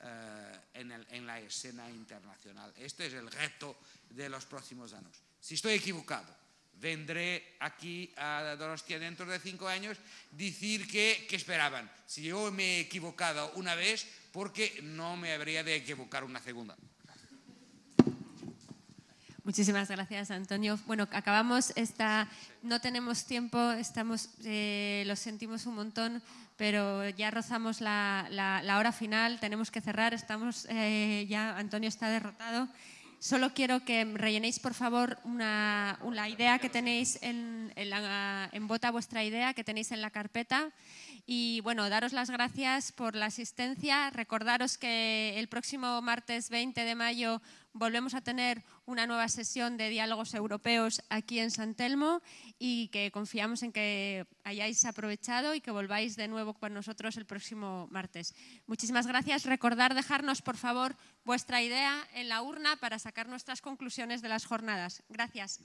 Speaker 4: eh, en, la escena internacional. Este es el reto de los próximos años. Si estoy equivocado, vendré aquí a Donostia dentro de cinco años decir que, que, esperaban. Si yo me he equivocado una vez, porque no me habría de equivocar una segunda.
Speaker 1: Muchísimas gracias, Antonio. Bueno, acabamos esta. No tenemos tiempo, estamos, eh, lo sentimos un montón, pero ya rozamos la, la, hora final, tenemos que cerrar. Estamos eh, ya, Antonio está derrotado. Solo quiero que rellenéis, por favor, una, una idea que tenéis en, en, la, en bota vuestra idea que tenéis en la carpeta. Y bueno, daros las gracias por la asistencia. Recordaros que el próximo martes 20 de mayo volvemos a tener una nueva sesión de diálogos europeos aquí en San Telmo y que confiamos en que hayáis aprovechado y que volváis de nuevo con nosotros el próximo martes. Muchísimas gracias. Recordar dejarnos, por favor, vuestra idea en la urna para sacar nuestras conclusiones de las jornadas. Gracias.